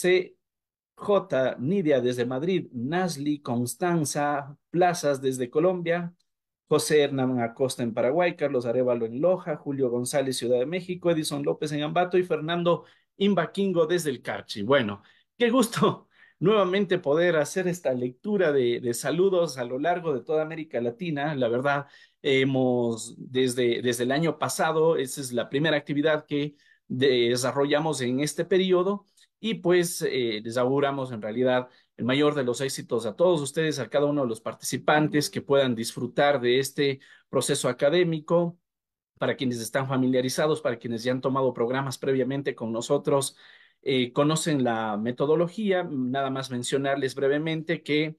CJ, Nidia desde Madrid, Nasli, Constanza, Plazas desde Colombia, José Hernán Acosta en Paraguay, Carlos Arevalo en Loja, Julio González, Ciudad de México, Edison López en Ambato y Fernando Imbaquingo desde el Carchi. Bueno, qué gusto nuevamente poder hacer esta lectura de, saludos a lo largo de toda América Latina. La verdad, hemos desde, desde el año pasado, esa es la primera actividad que desarrollamos en este periodo y pues eh, les auguramos en realidad el mayor de los éxitos a todos ustedes, a cada uno de los participantes que puedan disfrutar de este proceso académico. Para quienes están familiarizados, para quienes ya han tomado programas previamente con nosotros, eh, conocen la metodología. Nada más mencionarles brevemente que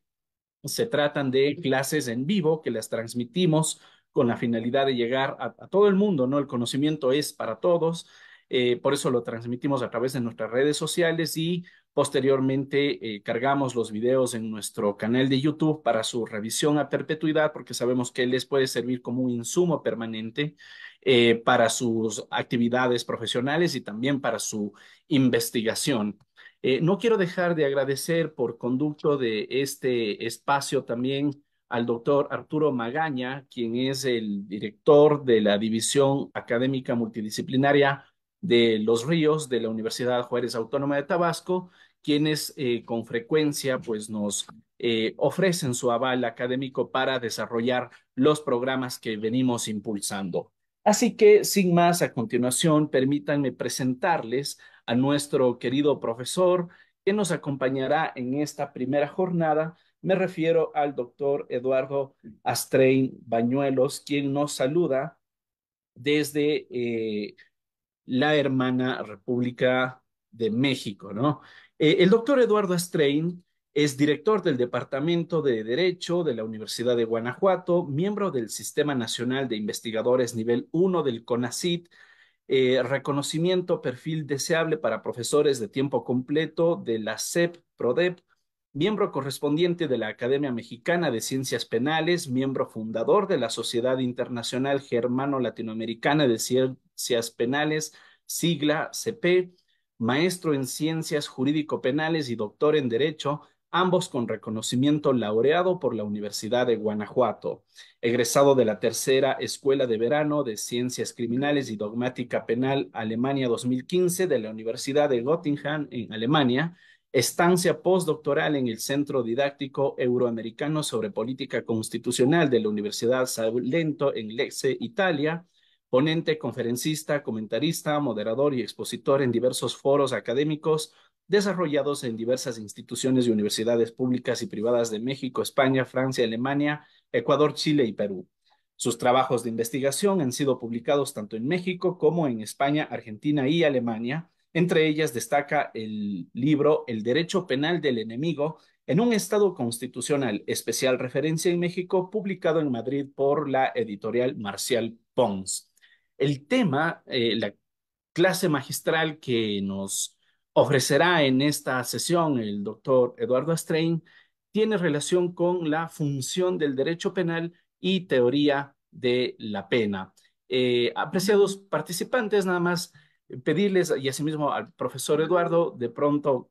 se tratan de clases en vivo que las transmitimos con la finalidad de llegar a, a todo el mundo, ¿no? El conocimiento es para todos eh, por eso lo transmitimos a través de nuestras redes sociales y posteriormente eh, cargamos los videos en nuestro canal de YouTube para su revisión a perpetuidad porque sabemos que les puede servir como un insumo permanente eh, para sus actividades profesionales y también para su investigación. no quiero dejar de agradecer por conducto de este espacio también al doctor Arturo Magaña, quien es el director de la División Académica Multidisciplinaria de Los Ríos de la Universidad Juárez Autónoma de Tabasco, quienes eh, con frecuencia pues nos eh, ofrecen su aval académico para desarrollar los programas que venimos impulsando. Así que, sin más, a continuación, permítanme presentarles a nuestro querido profesor que nos acompañará en esta primera jornada. Me refiero al doctor Eduardo Astrein Bañuelos, quien nos saluda desde eh, la hermana República de México, ¿no? Eh, el doctor Eduardo Estrein es director del Departamento de Derecho de la Universidad de Guanajuato, miembro del Sistema Nacional de Investigadores Nivel 1 del CONACIT, eh, reconocimiento perfil deseable para profesores de tiempo completo de la CEP PRODEP, miembro correspondiente de la Academia Mexicana de Ciencias Penales, miembro fundador de la Sociedad Internacional Germano-Latinoamericana de Ciencias Penales, sigla CP, maestro en Ciencias Jurídico-Penales y doctor en Derecho, ambos con reconocimiento laureado por la Universidad de Guanajuato, egresado de la tercera Escuela de Verano de Ciencias Criminales y Dogmática Penal Alemania 2015 de la Universidad de Göttingen en Alemania, estancia postdoctoral en el Centro Didáctico Euroamericano sobre Política Constitucional de la Universidad Salento en Lecce, Italia, ponente, conferencista, comentarista, moderador y expositor en diversos foros académicos desarrollados en diversas instituciones y universidades públicas y privadas de México, España, Francia, Alemania, Ecuador, Chile y Perú. Sus trabajos de investigación han sido publicados tanto en México como en España, Argentina y Alemania. Entre ellas destaca el libro El Derecho Penal del Enemigo en un Estado Constitucional, especial referencia en México, publicado en Madrid por la editorial Marcial Pons. El tema, eh, la clase magistral que nos ofrecerá en esta sesión el doctor Eduardo Astrein, tiene relación con la función del derecho penal y teoría de la pena. Eh, apreciados participantes, nada más pedirles y asimismo al profesor Eduardo, de pronto,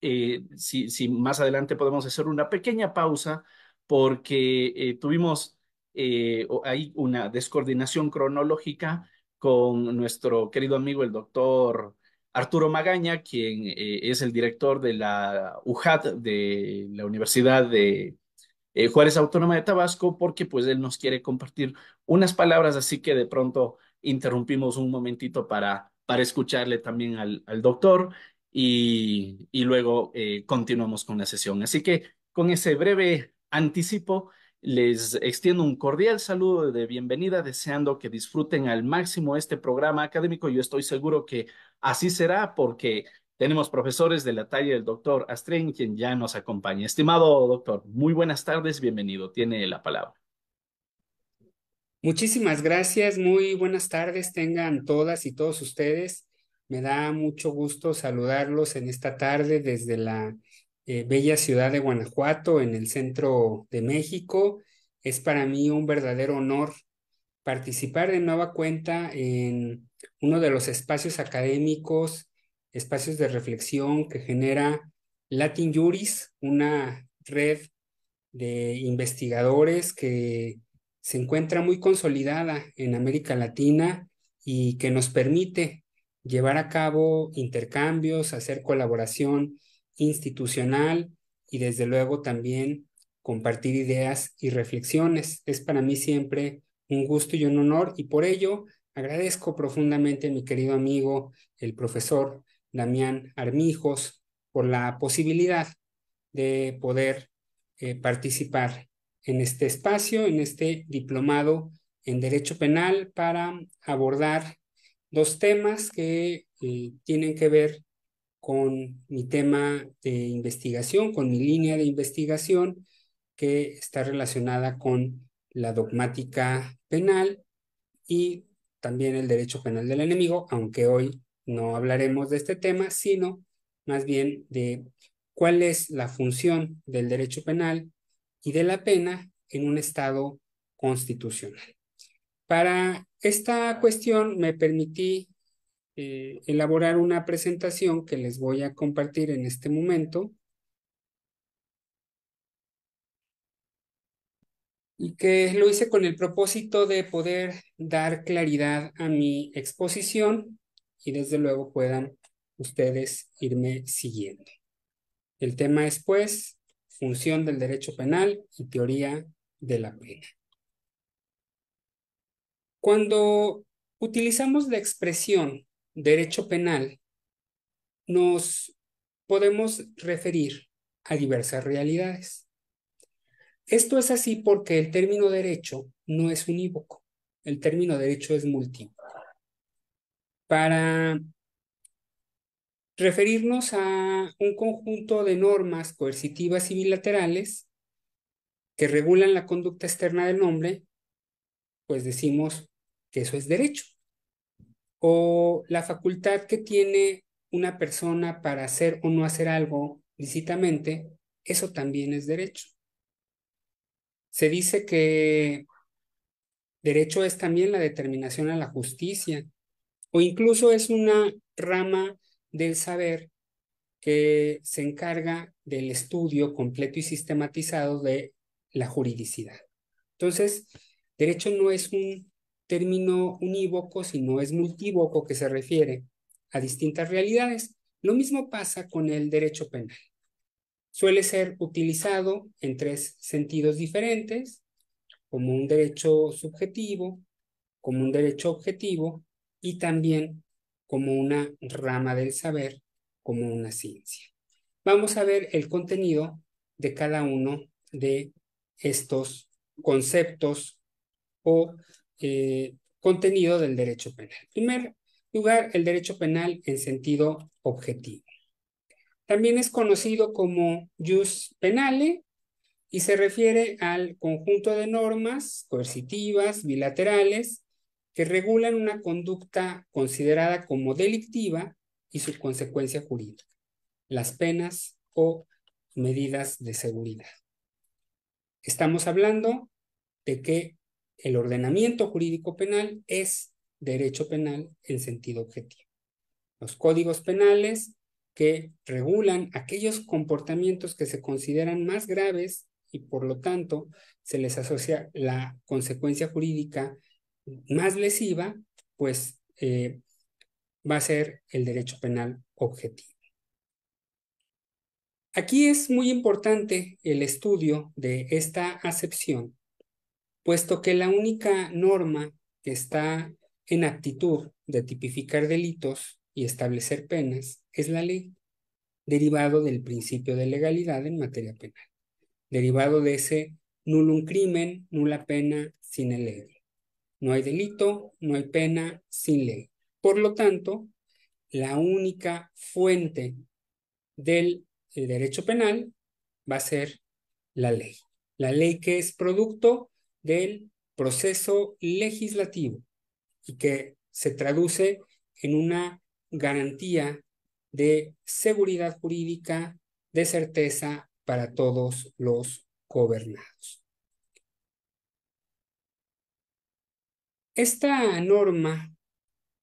eh, si, más adelante podemos hacer una pequeña pausa, porque tuvimos eh, hay una descoordinación cronológica con nuestro querido amigo el doctor Arturo Magaña, quien eh, es el director de la UJAT de la Universidad de eh, Juárez Autónoma de Tabasco, porque pues él nos quiere compartir unas palabras, así que de pronto interrumpimos un momentito para, para escucharle también al, doctor y, luego continuamos con la sesión. Así que con ese breve anticipo, les extiendo un cordial saludo de bienvenida, deseando que disfruten al máximo este programa académico. Yo estoy seguro que así será porque tenemos profesores de la talla del doctor Astrin, quien ya nos acompaña. Estimado doctor, muy buenas tardes, bienvenido, tiene la palabra. Muchísimas gracias, muy buenas tardes tengan todas y todos ustedes. Me da mucho gusto saludarlos en esta tarde desde la eh, bella ciudad de Guanajuato, en el centro de México. Es para mí un verdadero honor participar de nueva cuenta en uno de los espacios académicos, espacios de reflexión que genera Latin Juris, una red de investigadores que se encuentra muy consolidada en América Latina y que nos permite llevar a cabo intercambios, hacer colaboración institucional y desde luego también compartir ideas y reflexiones. Es para mí siempre un gusto y un honor y por ello agradezco profundamente a mi querido amigo, el profesor Damián Armijos, por la posibilidad de poder eh, participar en este espacio, en este diplomado en Derecho Penal para abordar dos temas que eh, tienen que ver con mi tema de investigación, con mi línea de investigación que está relacionada con la dogmática penal y también el derecho penal del enemigo, aunque hoy no hablaremos de este tema, sino más bien de cuál es la función del derecho penal y de la pena en un Estado constitucional. Para esta cuestión me permití eh, elaborar una presentación que les voy a compartir en este momento. Y que lo hice con el propósito de poder dar claridad a mi exposición y desde luego puedan ustedes irme siguiendo. El tema es pues función del derecho penal y teoría de la pena. Cuando utilizamos la expresión derecho penal nos podemos referir a diversas realidades. Esto es así porque el término derecho no es unívoco, el término derecho es múltiple. Para referirnos a un conjunto de normas coercitivas y bilaterales que regulan la conducta externa del hombre, pues decimos que eso es derecho o la facultad que tiene una persona para hacer o no hacer algo lícitamente, eso también es derecho. Se dice que derecho es también la determinación a la justicia o incluso es una rama del saber que se encarga del estudio completo y sistematizado de la juridicidad. Entonces, derecho no es un término unívoco, si no es multívoco que se refiere a distintas realidades. Lo mismo pasa con el derecho penal. Suele ser utilizado en tres sentidos diferentes, como un derecho subjetivo, como un derecho objetivo y también como una rama del saber, como una ciencia. Vamos a ver el contenido de cada uno de estos conceptos o eh, contenido del derecho penal. En primer lugar, el derecho penal en sentido objetivo. También es conocido como jus penale y se refiere al conjunto de normas coercitivas, bilaterales, que regulan una conducta considerada como delictiva y su consecuencia jurídica, las penas o medidas de seguridad. Estamos hablando de que el ordenamiento jurídico penal es derecho penal en sentido objetivo. Los códigos penales que regulan aquellos comportamientos que se consideran más graves y por lo tanto se les asocia la consecuencia jurídica más lesiva, pues eh, va a ser el derecho penal objetivo. Aquí es muy importante el estudio de esta acepción puesto que la única norma que está en aptitud de tipificar delitos y establecer penas es la ley, derivado del principio de legalidad en materia penal, derivado de ese nulo un crimen, nula pena sin el ley. No hay delito, no hay pena sin ley. Por lo tanto, la única fuente del eh, derecho penal va a ser la ley. La ley que es producto del proceso legislativo y que se traduce en una garantía de seguridad jurídica, de certeza para todos los gobernados. Esta norma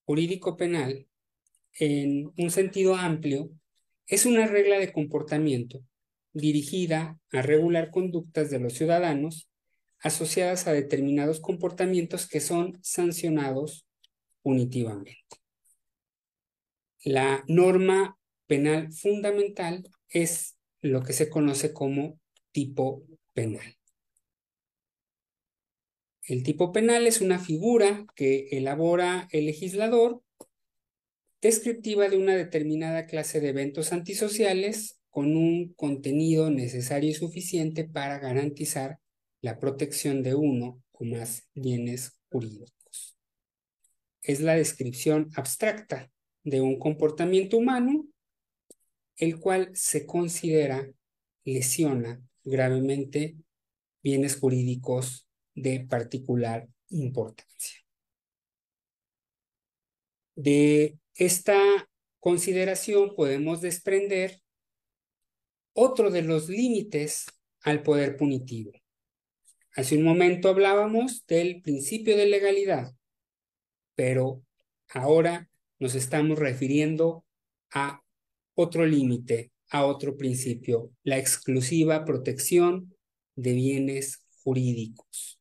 jurídico-penal, en un sentido amplio, es una regla de comportamiento dirigida a regular conductas de los ciudadanos asociadas a determinados comportamientos que son sancionados punitivamente. La norma penal fundamental es lo que se conoce como tipo penal. El tipo penal es una figura que elabora el legislador descriptiva de una determinada clase de eventos antisociales con un contenido necesario y suficiente para garantizar la protección de uno o más bienes jurídicos. Es la descripción abstracta de un comportamiento humano, el cual se considera lesiona gravemente bienes jurídicos de particular importancia. De esta consideración podemos desprender otro de los límites al poder punitivo, Hace un momento hablábamos del principio de legalidad, pero ahora nos estamos refiriendo a otro límite, a otro principio, la exclusiva protección de bienes jurídicos.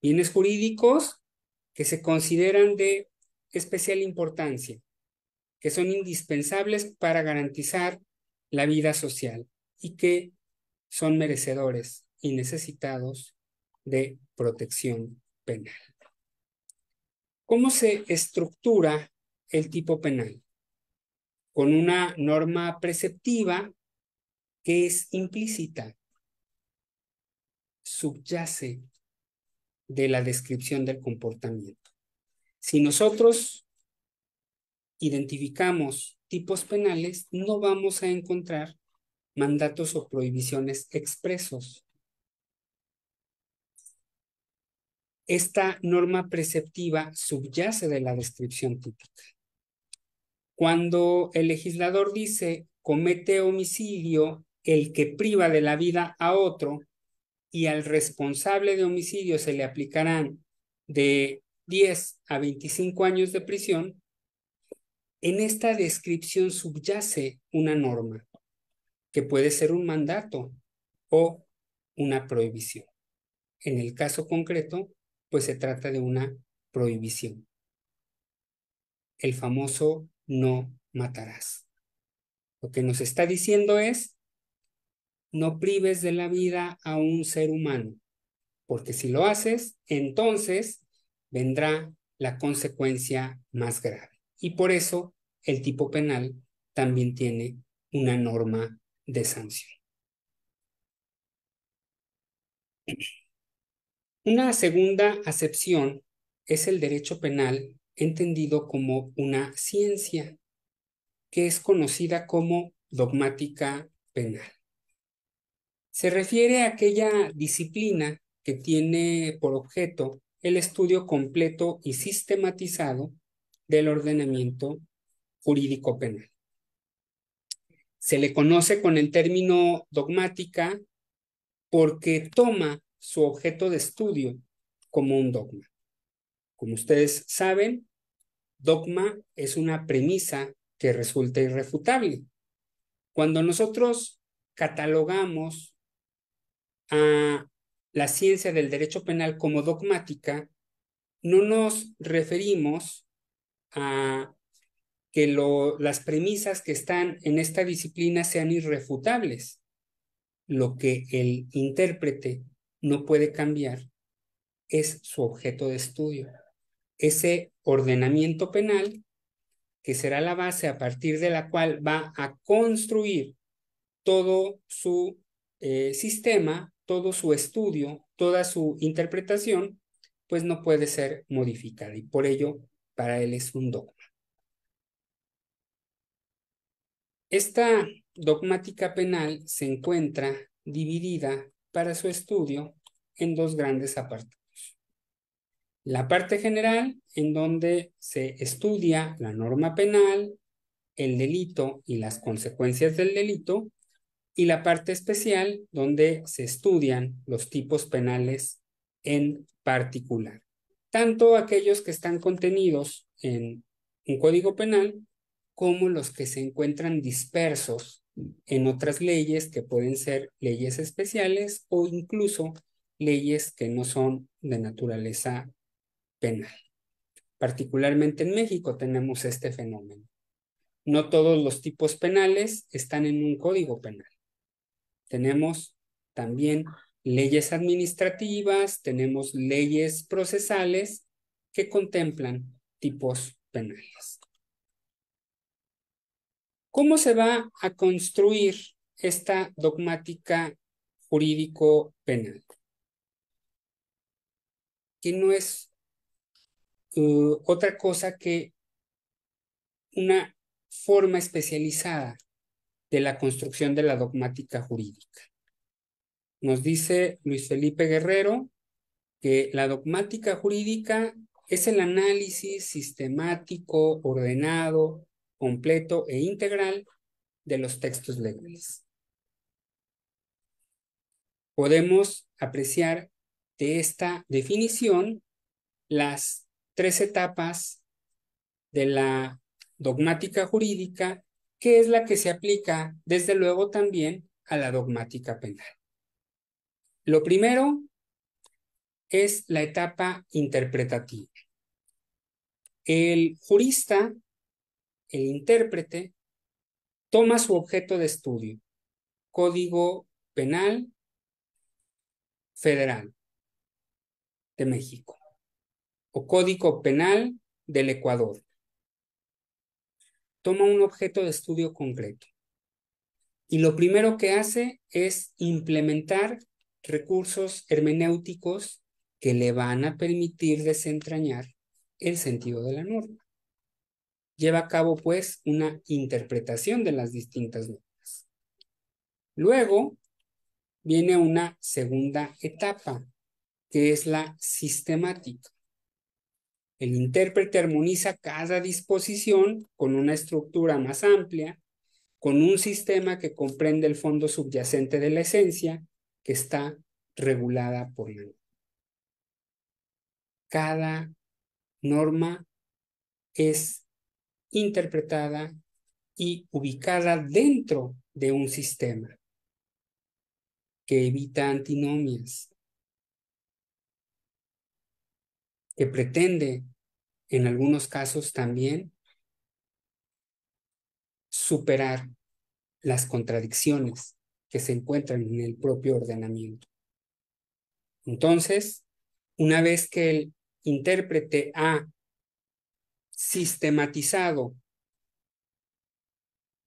Bienes jurídicos que se consideran de especial importancia, que son indispensables para garantizar la vida social y que son merecedores y necesitados de protección penal. ¿Cómo se estructura el tipo penal? Con una norma preceptiva que es implícita, subyace de la descripción del comportamiento. Si nosotros identificamos tipos penales, no vamos a encontrar mandatos o prohibiciones expresos. esta norma preceptiva subyace de la descripción típica. Cuando el legislador dice comete homicidio el que priva de la vida a otro y al responsable de homicidio se le aplicarán de 10 a 25 años de prisión, en esta descripción subyace una norma que puede ser un mandato o una prohibición. En el caso concreto, pues se trata de una prohibición. El famoso no matarás. Lo que nos está diciendo es, no prives de la vida a un ser humano, porque si lo haces, entonces vendrá la consecuencia más grave. Y por eso el tipo penal también tiene una norma de sanción. Una segunda acepción es el derecho penal entendido como una ciencia, que es conocida como dogmática penal. Se refiere a aquella disciplina que tiene por objeto el estudio completo y sistematizado del ordenamiento jurídico penal. Se le conoce con el término dogmática porque toma su objeto de estudio como un dogma. Como ustedes saben, dogma es una premisa que resulta irrefutable. Cuando nosotros catalogamos a la ciencia del derecho penal como dogmática, no nos referimos a que las premisas que están en esta disciplina sean irrefutables. Lo que el intérprete no puede cambiar es su objeto de estudio. Ese ordenamiento penal, que será la base a partir de la cual va a construir todo su eh, sistema, todo su estudio, toda su interpretación, pues no puede ser modificada y por ello para él es un dogma. Esta dogmática penal se encuentra dividida para su estudio en dos grandes apartados. La parte general, en donde se estudia la norma penal, el delito y las consecuencias del delito, y la parte especial, donde se estudian los tipos penales en particular, tanto aquellos que están contenidos en un código penal como los que se encuentran dispersos en otras leyes que pueden ser leyes especiales o incluso leyes que no son de naturaleza penal. Particularmente en México tenemos este fenómeno. No todos los tipos penales están en un código penal. Tenemos también leyes administrativas, tenemos leyes procesales que contemplan tipos penales. ¿Cómo se va a construir esta dogmática jurídico-penal? Que no es uh, otra cosa que una forma especializada de la construcción de la dogmática jurídica. Nos dice Luis Felipe Guerrero que la dogmática jurídica es el análisis sistemático, ordenado, completo e integral de los textos legales. Podemos apreciar de esta definición las tres etapas de la dogmática jurídica, que es la que se aplica desde luego también a la dogmática penal. Lo primero es la etapa interpretativa. El jurista el intérprete toma su objeto de estudio, Código Penal Federal de México o Código Penal del Ecuador. Toma un objeto de estudio concreto y lo primero que hace es implementar recursos hermenéuticos que le van a permitir desentrañar el sentido de la norma lleva a cabo pues una interpretación de las distintas normas. Luego viene una segunda etapa, que es la sistemática. El intérprete armoniza cada disposición con una estructura más amplia, con un sistema que comprende el fondo subyacente de la esencia que está regulada por la Cada norma es interpretada y ubicada dentro de un sistema que evita antinomias, que pretende en algunos casos también superar las contradicciones que se encuentran en el propio ordenamiento. Entonces, una vez que el intérprete ha sistematizado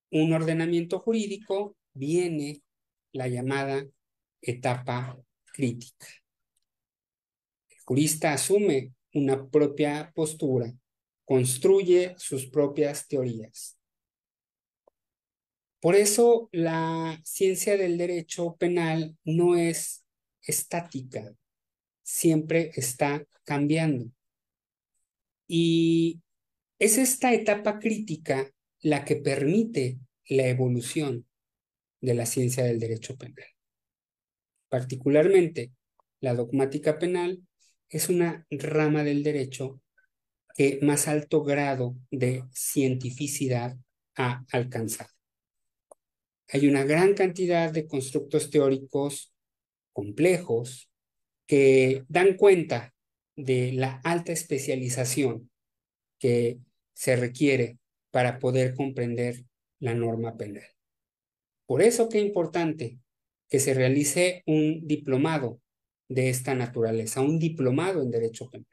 un ordenamiento jurídico, viene la llamada etapa crítica. El jurista asume una propia postura, construye sus propias teorías. Por eso la ciencia del derecho penal no es estática, siempre está cambiando. Y es esta etapa crítica la que permite la evolución de la ciencia del derecho penal. Particularmente, la dogmática penal es una rama del derecho que más alto grado de cientificidad ha alcanzado. Hay una gran cantidad de constructos teóricos complejos que dan cuenta de la alta especialización que se requiere para poder comprender la norma penal. Por eso que es importante que se realice un diplomado de esta naturaleza, un diplomado en derecho penal,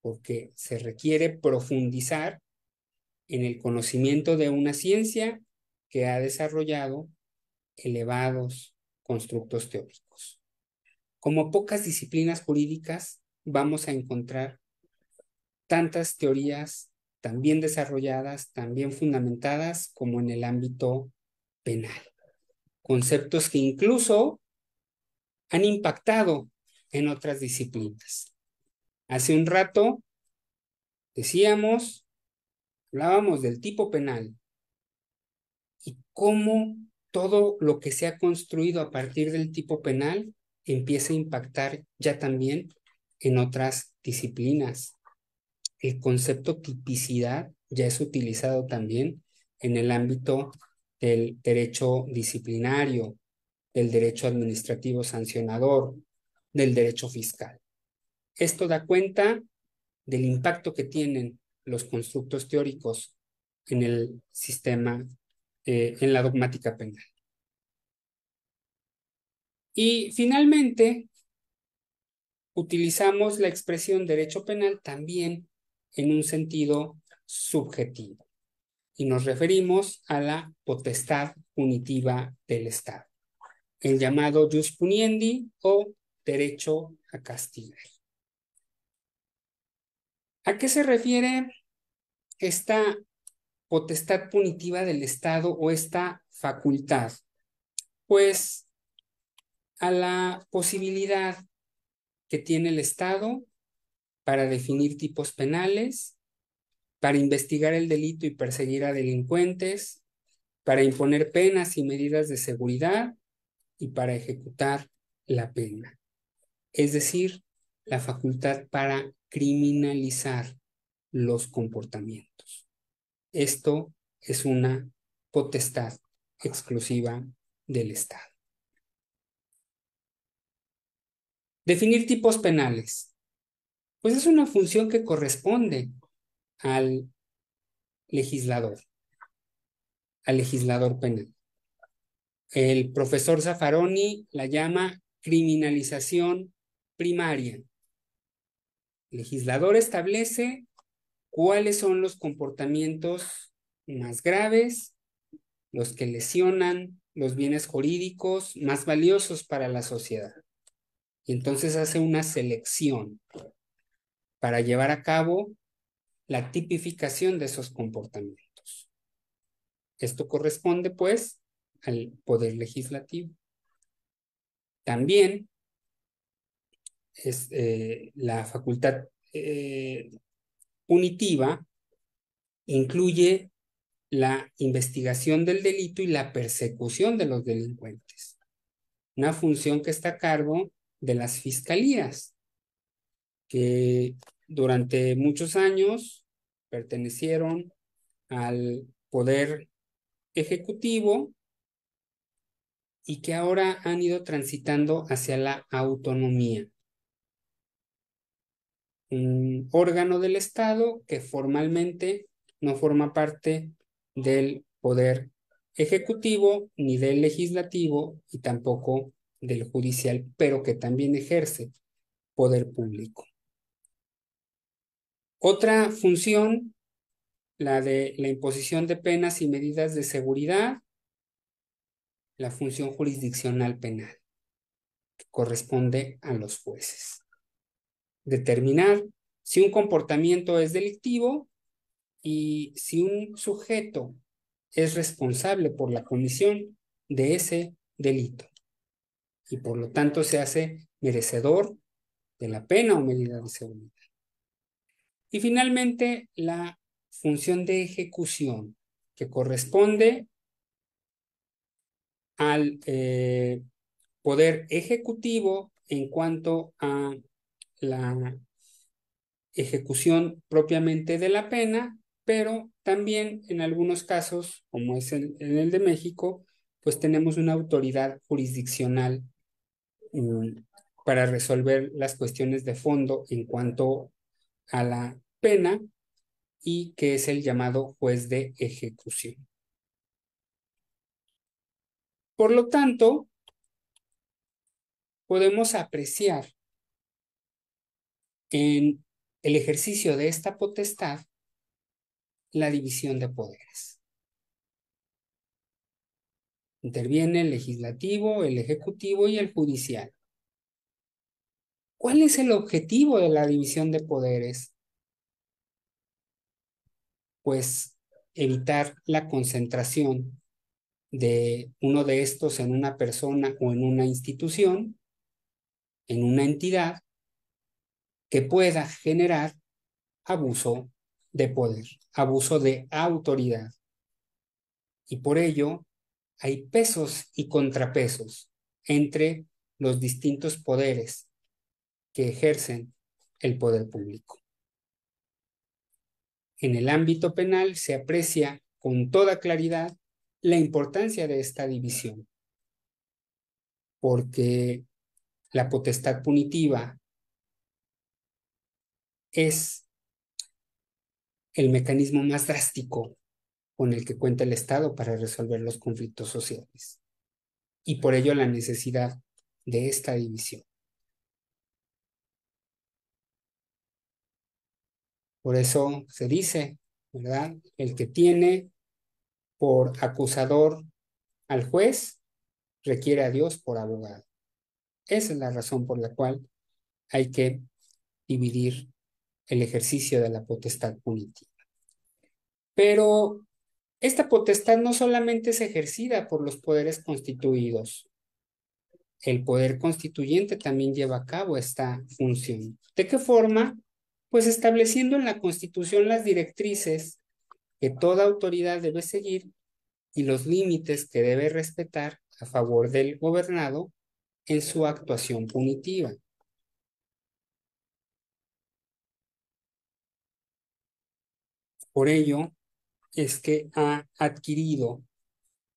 porque se requiere profundizar en el conocimiento de una ciencia que ha desarrollado elevados constructos teóricos. Como pocas disciplinas jurídicas, vamos a encontrar tantas teorías tan bien desarrolladas, tan bien fundamentadas como en el ámbito penal. Conceptos que incluso han impactado en otras disciplinas. Hace un rato decíamos, hablábamos del tipo penal y cómo todo lo que se ha construido a partir del tipo penal empieza a impactar ya también en otras disciplinas el concepto tipicidad ya es utilizado también en el ámbito del derecho disciplinario, del derecho administrativo sancionador, del derecho fiscal. Esto da cuenta del impacto que tienen los constructos teóricos en el sistema, eh, en la dogmática penal. Y finalmente, utilizamos la expresión derecho penal también en un sentido subjetivo. Y nos referimos a la potestad punitiva del Estado, el llamado jus puniendi o derecho a castigar. ¿A qué se refiere esta potestad punitiva del Estado o esta facultad? Pues a la posibilidad que tiene el Estado para definir tipos penales, para investigar el delito y perseguir a delincuentes, para imponer penas y medidas de seguridad y para ejecutar la pena. Es decir, la facultad para criminalizar los comportamientos. Esto es una potestad exclusiva del Estado. Definir tipos penales pues es una función que corresponde al legislador, al legislador penal. El profesor Zaffaroni la llama criminalización primaria. El legislador establece cuáles son los comportamientos más graves, los que lesionan los bienes jurídicos más valiosos para la sociedad. Y entonces hace una selección para llevar a cabo la tipificación de esos comportamientos. Esto corresponde, pues, al poder legislativo. También es eh, la facultad eh, punitiva incluye la investigación del delito y la persecución de los delincuentes, una función que está a cargo de las fiscalías, que durante muchos años pertenecieron al poder ejecutivo y que ahora han ido transitando hacia la autonomía. Un órgano del Estado que formalmente no forma parte del poder ejecutivo ni del legislativo y tampoco del judicial, pero que también ejerce poder público. Otra función, la de la imposición de penas y medidas de seguridad, la función jurisdiccional penal, que corresponde a los jueces. Determinar si un comportamiento es delictivo y si un sujeto es responsable por la comisión de ese delito y por lo tanto se hace merecedor de la pena o medida de seguridad. Y finalmente, la función de ejecución, que corresponde al eh, poder ejecutivo en cuanto a la ejecución propiamente de la pena, pero también en algunos casos, como es en, el de México, pues tenemos una autoridad jurisdiccional mm, para resolver las cuestiones de fondo en cuanto a la pena y que es el llamado juez de ejecución. Por lo tanto, podemos apreciar en el ejercicio de esta potestad la división de poderes. Interviene el legislativo, el ejecutivo y el judicial. ¿Cuál es el objetivo de la división de poderes? pues evitar la concentración de uno de estos en una persona o en una institución, en una entidad, que pueda generar abuso de poder, abuso de autoridad. Y por ello hay pesos y contrapesos entre los distintos poderes que ejercen el poder público en el ámbito penal se aprecia con toda claridad la importancia de esta división, porque la potestad punitiva es el mecanismo más drástico con el que cuenta el Estado para resolver los conflictos sociales. Y por ello la necesidad de esta división. Por eso se dice, ¿verdad? El que tiene por acusador al juez requiere a Dios por abogado. Esa es la razón por la cual hay que dividir el ejercicio de la potestad punitiva. Pero esta potestad no solamente es ejercida por los poderes constituidos, el poder constituyente también lleva a cabo esta función. ¿De qué forma? pues estableciendo en la Constitución las directrices que toda autoridad debe seguir y los límites que debe respetar a favor del gobernado en su actuación punitiva. Por ello es que ha adquirido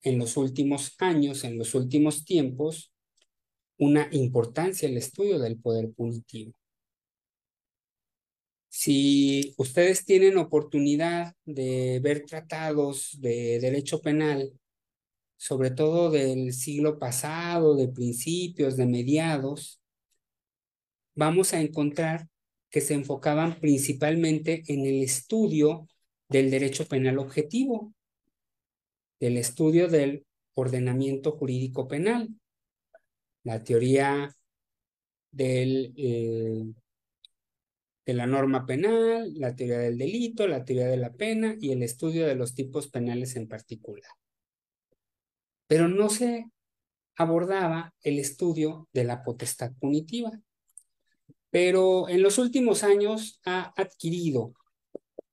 en los últimos años, en los últimos tiempos, una importancia el estudio del poder punitivo. Si ustedes tienen oportunidad de ver tratados de derecho penal, sobre todo del siglo pasado, de principios, de mediados, vamos a encontrar que se enfocaban principalmente en el estudio del derecho penal objetivo, del estudio del ordenamiento jurídico penal, la teoría del eh, de la norma penal, la teoría del delito, la teoría de la pena y el estudio de los tipos penales en particular. Pero no se abordaba el estudio de la potestad punitiva. Pero en los últimos años ha adquirido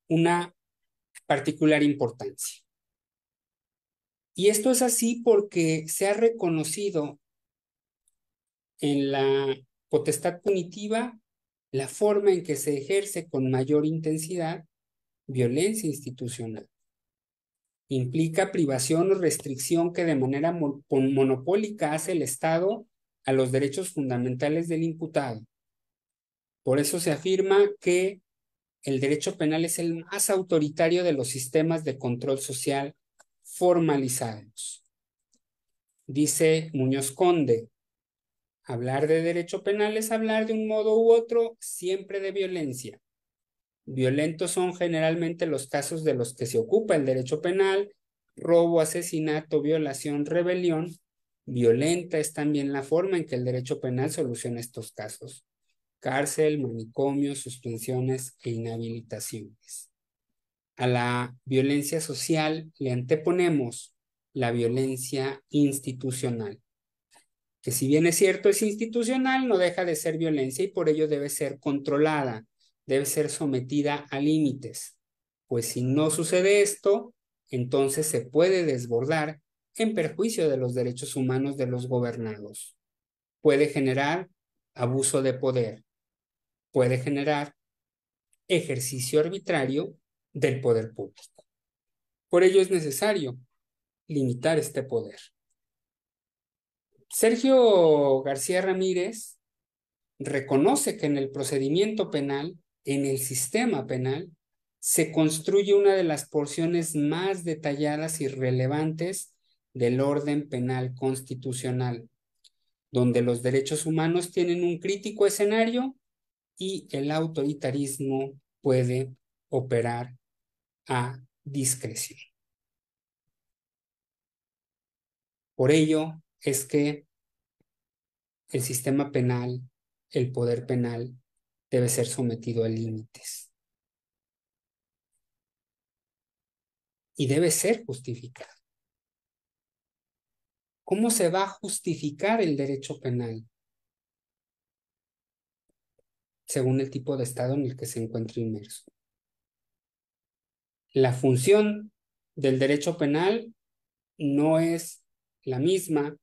una particular importancia. Y esto es así porque se ha reconocido en la potestad punitiva la forma en que se ejerce con mayor intensidad violencia institucional. Implica privación o restricción que de manera monopólica hace el Estado a los derechos fundamentales del imputado. Por eso se afirma que el derecho penal es el más autoritario de los sistemas de control social formalizados. Dice Muñoz Conde, Hablar de derecho penal es hablar de un modo u otro siempre de violencia. Violentos son generalmente los casos de los que se ocupa el derecho penal, robo, asesinato, violación, rebelión. Violenta es también la forma en que el derecho penal soluciona estos casos. Cárcel, manicomio, suspensiones e inhabilitaciones. A la violencia social le anteponemos la violencia institucional que si bien es cierto es institucional, no deja de ser violencia y por ello debe ser controlada, debe ser sometida a límites. Pues si no sucede esto, entonces se puede desbordar en perjuicio de los derechos humanos de los gobernados. Puede generar abuso de poder, puede generar ejercicio arbitrario del poder público. Por ello es necesario limitar este poder. Sergio García Ramírez reconoce que en el procedimiento penal, en el sistema penal, se construye una de las porciones más detalladas y relevantes del orden penal constitucional, donde los derechos humanos tienen un crítico escenario y el autoritarismo puede operar a discreción. Por ello es que el sistema penal, el poder penal, debe ser sometido a límites. Y debe ser justificado. ¿Cómo se va a justificar el derecho penal? Según el tipo de estado en el que se encuentra inmerso. La función del derecho penal no es la misma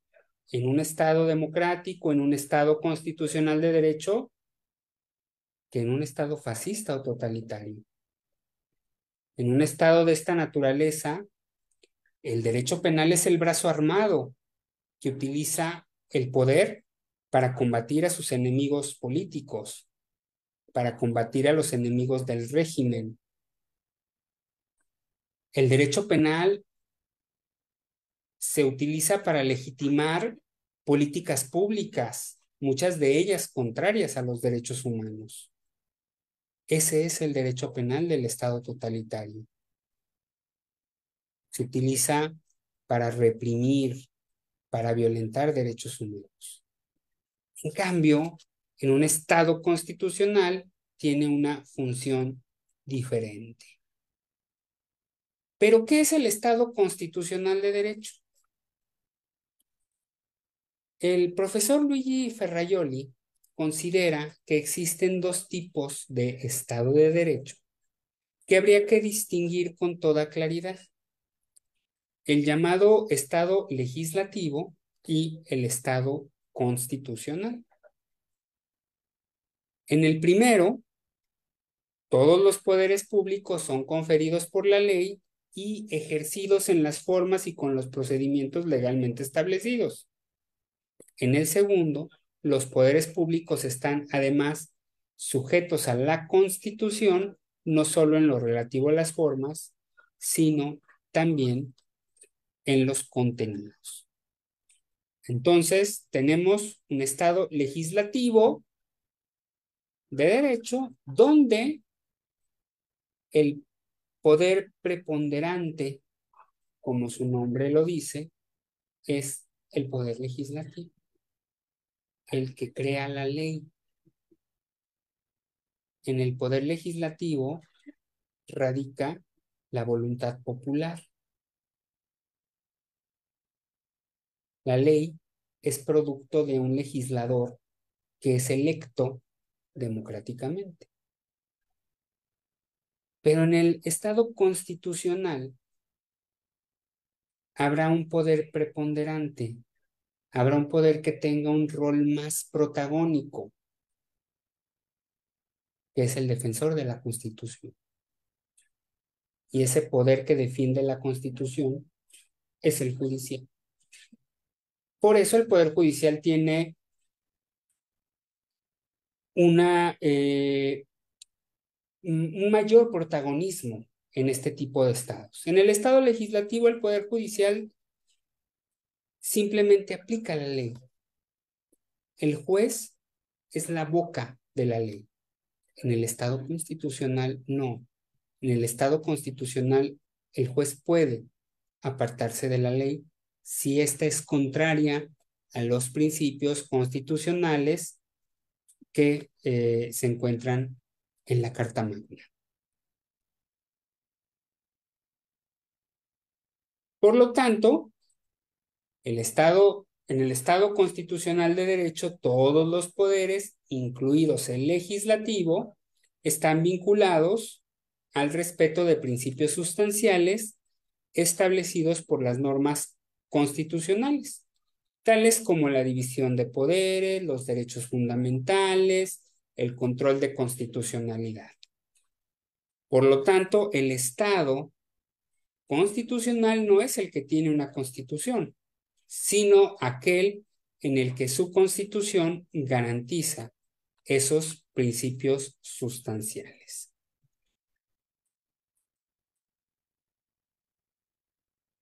en un Estado democrático, en un Estado constitucional de derecho, que en un Estado fascista o totalitario. En un Estado de esta naturaleza, el derecho penal es el brazo armado que utiliza el poder para combatir a sus enemigos políticos, para combatir a los enemigos del régimen. El derecho penal se utiliza para legitimar políticas públicas, muchas de ellas contrarias a los derechos humanos. Ese es el derecho penal del Estado totalitario. Se utiliza para reprimir, para violentar derechos humanos. En cambio, en un Estado constitucional tiene una función diferente. ¿Pero qué es el Estado constitucional de derechos? El profesor Luigi Ferraioli considera que existen dos tipos de Estado de Derecho que habría que distinguir con toda claridad. El llamado Estado legislativo y el Estado constitucional. En el primero, todos los poderes públicos son conferidos por la ley y ejercidos en las formas y con los procedimientos legalmente establecidos. En el segundo, los poderes públicos están además sujetos a la Constitución, no solo en lo relativo a las formas, sino también en los contenidos. Entonces, tenemos un Estado legislativo de derecho donde el poder preponderante, como su nombre lo dice, es el poder legislativo el que crea la ley. En el poder legislativo radica la voluntad popular. La ley es producto de un legislador que es electo democráticamente. Pero en el Estado constitucional habrá un poder preponderante habrá un poder que tenga un rol más protagónico, que es el defensor de la Constitución. Y ese poder que defiende la Constitución es el judicial. Por eso el Poder Judicial tiene una, eh, un mayor protagonismo en este tipo de estados. En el estado legislativo, el Poder Judicial simplemente aplica la ley. El juez es la boca de la ley. En el Estado constitucional no. En el Estado constitucional el juez puede apartarse de la ley si ésta es contraria a los principios constitucionales que eh, se encuentran en la Carta Magna. Por lo tanto, Estado, en el Estado constitucional de derecho, todos los poderes, incluidos el legislativo, están vinculados al respeto de principios sustanciales establecidos por las normas constitucionales, tales como la división de poderes, los derechos fundamentales, el control de constitucionalidad. Por lo tanto, el Estado constitucional no es el que tiene una constitución, sino aquel en el que su constitución garantiza esos principios sustanciales.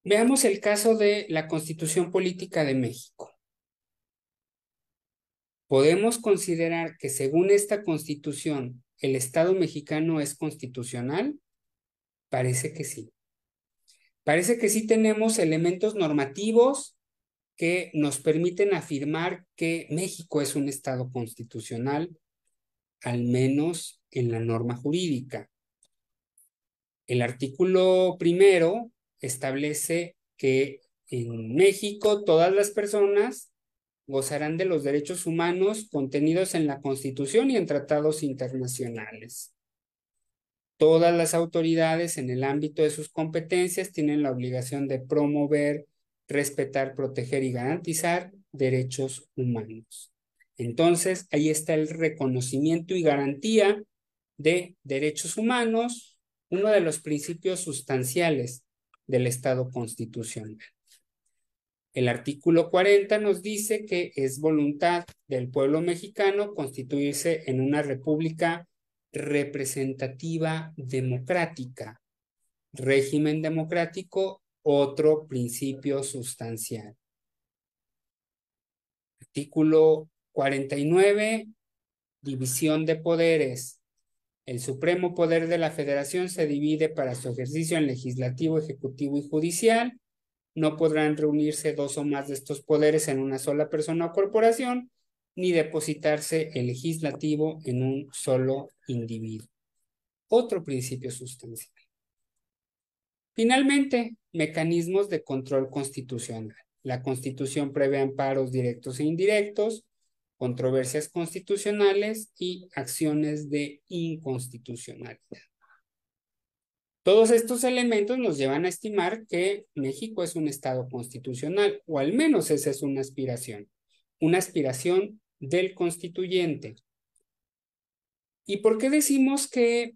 Veamos el caso de la Constitución Política de México. Podemos considerar que según esta Constitución, el Estado mexicano es constitucional. Parece que sí. Parece que sí tenemos elementos normativos que nos permiten afirmar que México es un Estado constitucional, al menos en la norma jurídica. El artículo primero establece que en México todas las personas gozarán de los derechos humanos contenidos en la Constitución y en tratados internacionales. Todas las autoridades en el ámbito de sus competencias tienen la obligación de promover, respetar, proteger y garantizar derechos humanos. Entonces, ahí está el reconocimiento y garantía de derechos humanos, uno de los principios sustanciales del Estado constitucional. El artículo 40 nos dice que es voluntad del pueblo mexicano constituirse en una república representativa democrática, régimen democrático otro principio sustancial. Artículo 49, división de poderes. El supremo poder de la federación se divide para su ejercicio en legislativo, ejecutivo y judicial. No podrán reunirse dos o más de estos poderes en una sola persona o corporación, ni depositarse el legislativo en un solo individuo. Otro principio sustancial. Finalmente, mecanismos de control constitucional. La constitución prevé amparos directos e indirectos, controversias constitucionales y acciones de inconstitucionalidad. Todos estos elementos nos llevan a estimar que México es un Estado constitucional, o al menos esa es una aspiración, una aspiración del constituyente. ¿Y por qué decimos que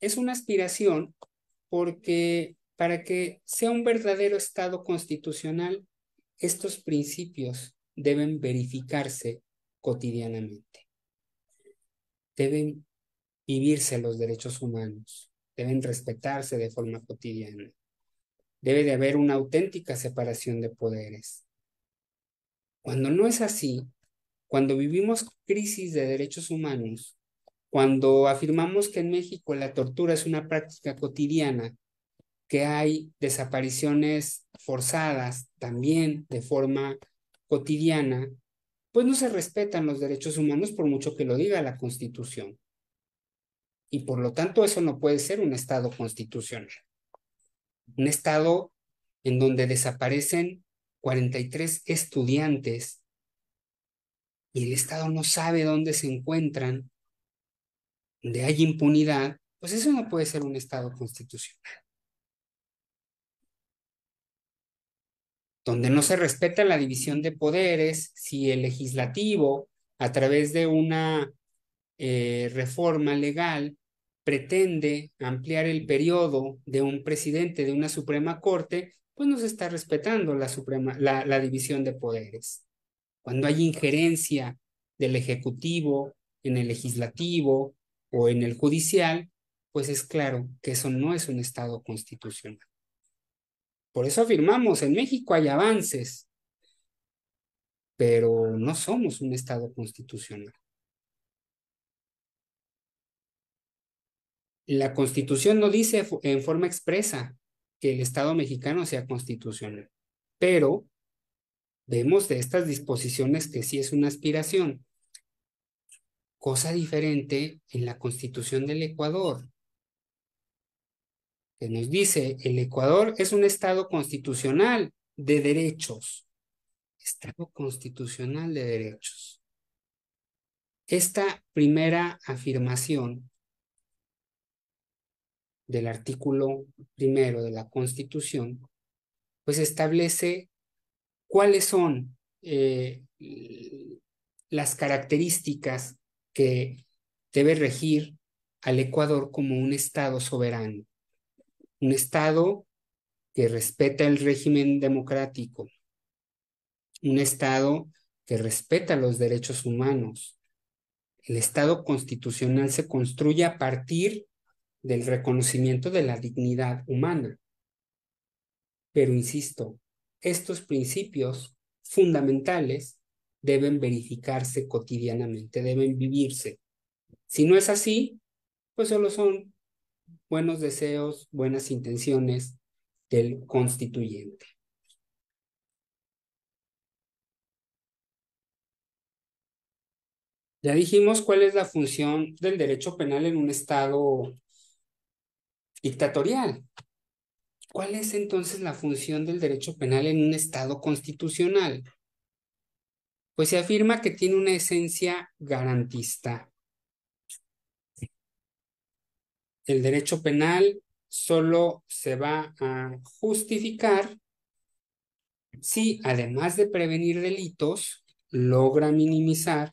es una aspiración? porque para que sea un verdadero Estado constitucional, estos principios deben verificarse cotidianamente. Deben vivirse los derechos humanos, deben respetarse de forma cotidiana. Debe de haber una auténtica separación de poderes. Cuando no es así, cuando vivimos crisis de derechos humanos, cuando afirmamos que en México la tortura es una práctica cotidiana, que hay desapariciones forzadas también de forma cotidiana, pues no se respetan los derechos humanos por mucho que lo diga la Constitución. Y por lo tanto eso no puede ser un Estado constitucional. Un Estado en donde desaparecen 43 estudiantes y el Estado no sabe dónde se encuentran donde hay impunidad, pues eso no puede ser un Estado constitucional. Donde no se respeta la división de poderes, si el legislativo, a través de una eh, reforma legal, pretende ampliar el periodo de un presidente de una Suprema Corte, pues no se está respetando la, suprema, la, la división de poderes. Cuando hay injerencia del Ejecutivo en el Legislativo, o en el judicial, pues es claro que eso no es un Estado constitucional. Por eso afirmamos, en México hay avances, pero no somos un Estado constitucional. La Constitución no dice en forma expresa que el Estado mexicano sea constitucional, pero vemos de estas disposiciones que sí es una aspiración. Cosa diferente en la constitución del Ecuador, que nos dice, el Ecuador es un Estado constitucional de derechos. Estado constitucional de derechos. Esta primera afirmación del artículo primero de la Constitución, pues establece cuáles son eh, las características que debe regir al Ecuador como un Estado soberano, un Estado que respeta el régimen democrático, un Estado que respeta los derechos humanos. El Estado constitucional se construye a partir del reconocimiento de la dignidad humana. Pero insisto, estos principios fundamentales deben verificarse cotidianamente, deben vivirse. Si no es así, pues solo son buenos deseos, buenas intenciones del constituyente. Ya dijimos cuál es la función del derecho penal en un Estado dictatorial. ¿Cuál es entonces la función del derecho penal en un Estado constitucional? pues se afirma que tiene una esencia garantista. El derecho penal solo se va a justificar si, además de prevenir delitos, logra minimizar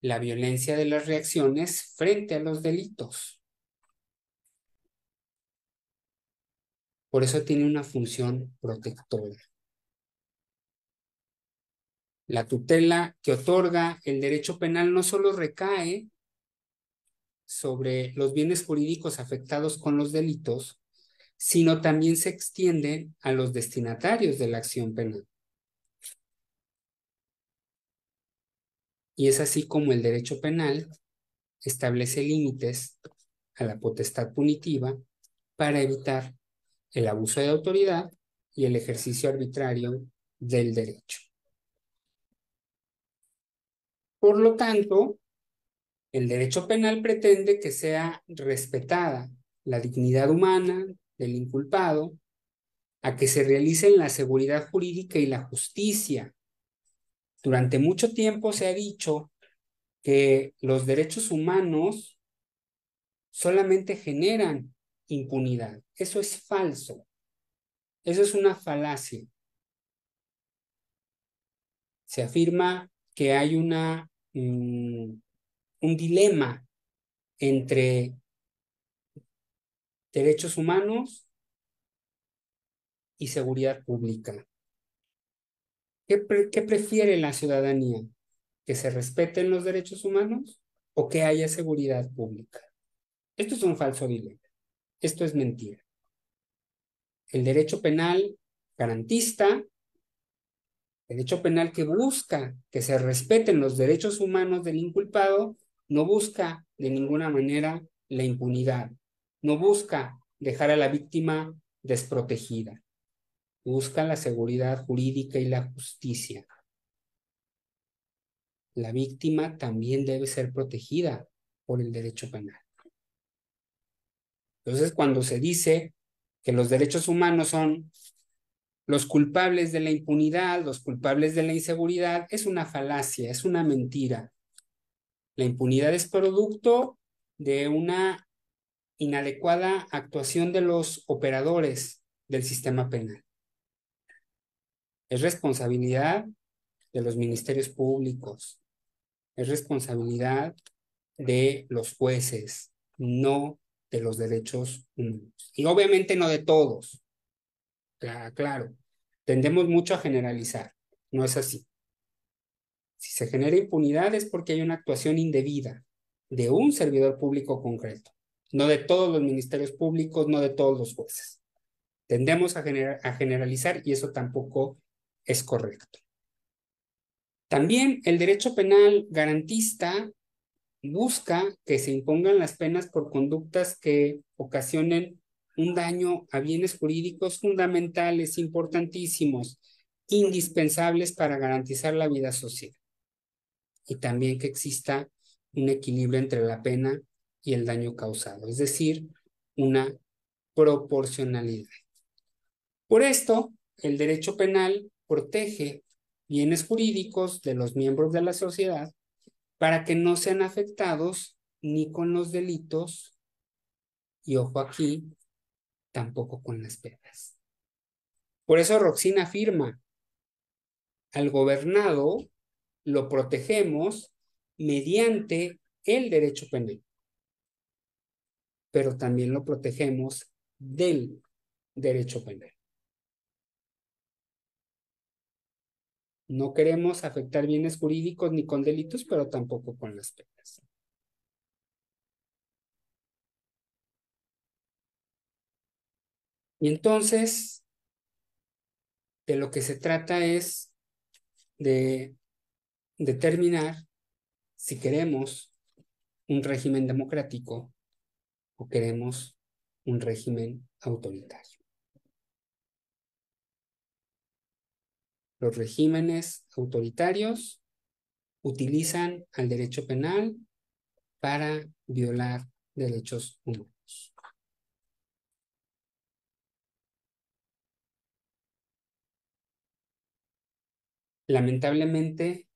la violencia de las reacciones frente a los delitos. Por eso tiene una función protectora. La tutela que otorga el derecho penal no solo recae sobre los bienes jurídicos afectados con los delitos, sino también se extiende a los destinatarios de la acción penal. Y es así como el derecho penal establece límites a la potestad punitiva para evitar el abuso de autoridad y el ejercicio arbitrario del derecho. Por lo tanto, el derecho penal pretende que sea respetada la dignidad humana del inculpado, a que se realicen la seguridad jurídica y la justicia. Durante mucho tiempo se ha dicho que los derechos humanos solamente generan impunidad. Eso es falso. Eso es una falacia. Se afirma que hay una un dilema entre derechos humanos y seguridad pública. ¿Qué, ¿Qué, prefiere la ciudadanía? ¿Que se respeten los derechos humanos o que haya seguridad pública? Esto es un falso dilema. Esto es mentira. El derecho penal garantista el Derecho penal que busca que se respeten los derechos humanos del inculpado, no busca de ninguna manera la impunidad, no busca dejar a la víctima desprotegida, busca la seguridad jurídica y la justicia. La víctima también debe ser protegida por el derecho penal. Entonces, cuando se dice que los derechos humanos son los culpables de la impunidad, los culpables de la inseguridad, es una falacia, es una mentira. La impunidad es producto de una inadecuada actuación de los operadores del sistema penal. Es responsabilidad de los ministerios públicos, es responsabilidad de los jueces, no de los derechos humanos. Y obviamente no de todos, Ah, claro, tendemos mucho a generalizar, no es así. Si se genera impunidad es porque hay una actuación indebida de un servidor público concreto, no de todos los ministerios públicos, no de todos los jueces. Tendemos a, a generalizar y eso tampoco es correcto. También el derecho penal garantista busca que se impongan las penas por conductas que ocasionen un daño a bienes jurídicos fundamentales, importantísimos, indispensables para garantizar la vida social. Y también que exista un equilibrio entre la pena y el daño causado, es decir, una proporcionalidad. Por esto, el derecho penal protege bienes jurídicos de los miembros de la sociedad para que no sean afectados ni con los delitos, y ojo aquí, tampoco con las penas Por eso Roxina afirma, al gobernado lo protegemos mediante el derecho penal, pero también lo protegemos del derecho penal. No queremos afectar bienes jurídicos ni con delitos, pero tampoco con las penas. Y entonces, de lo que se trata es de determinar si queremos un régimen democrático o queremos un régimen autoritario. Los regímenes autoritarios utilizan al derecho penal para violar derechos humanos. lamentablemente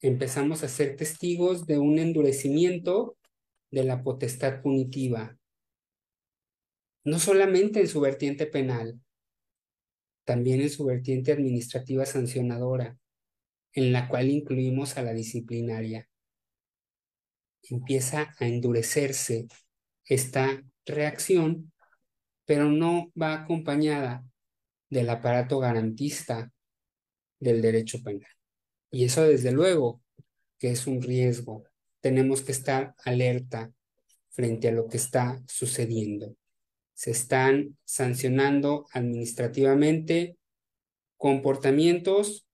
empezamos a ser testigos de un endurecimiento de la potestad punitiva, no solamente en su vertiente penal, también en su vertiente administrativa sancionadora, en la cual incluimos a la disciplinaria. Empieza a endurecerse esta reacción, pero no va acompañada del aparato garantista del derecho penal. Y eso desde luego que es un riesgo. Tenemos que estar alerta frente a lo que está sucediendo. Se están sancionando administrativamente comportamientos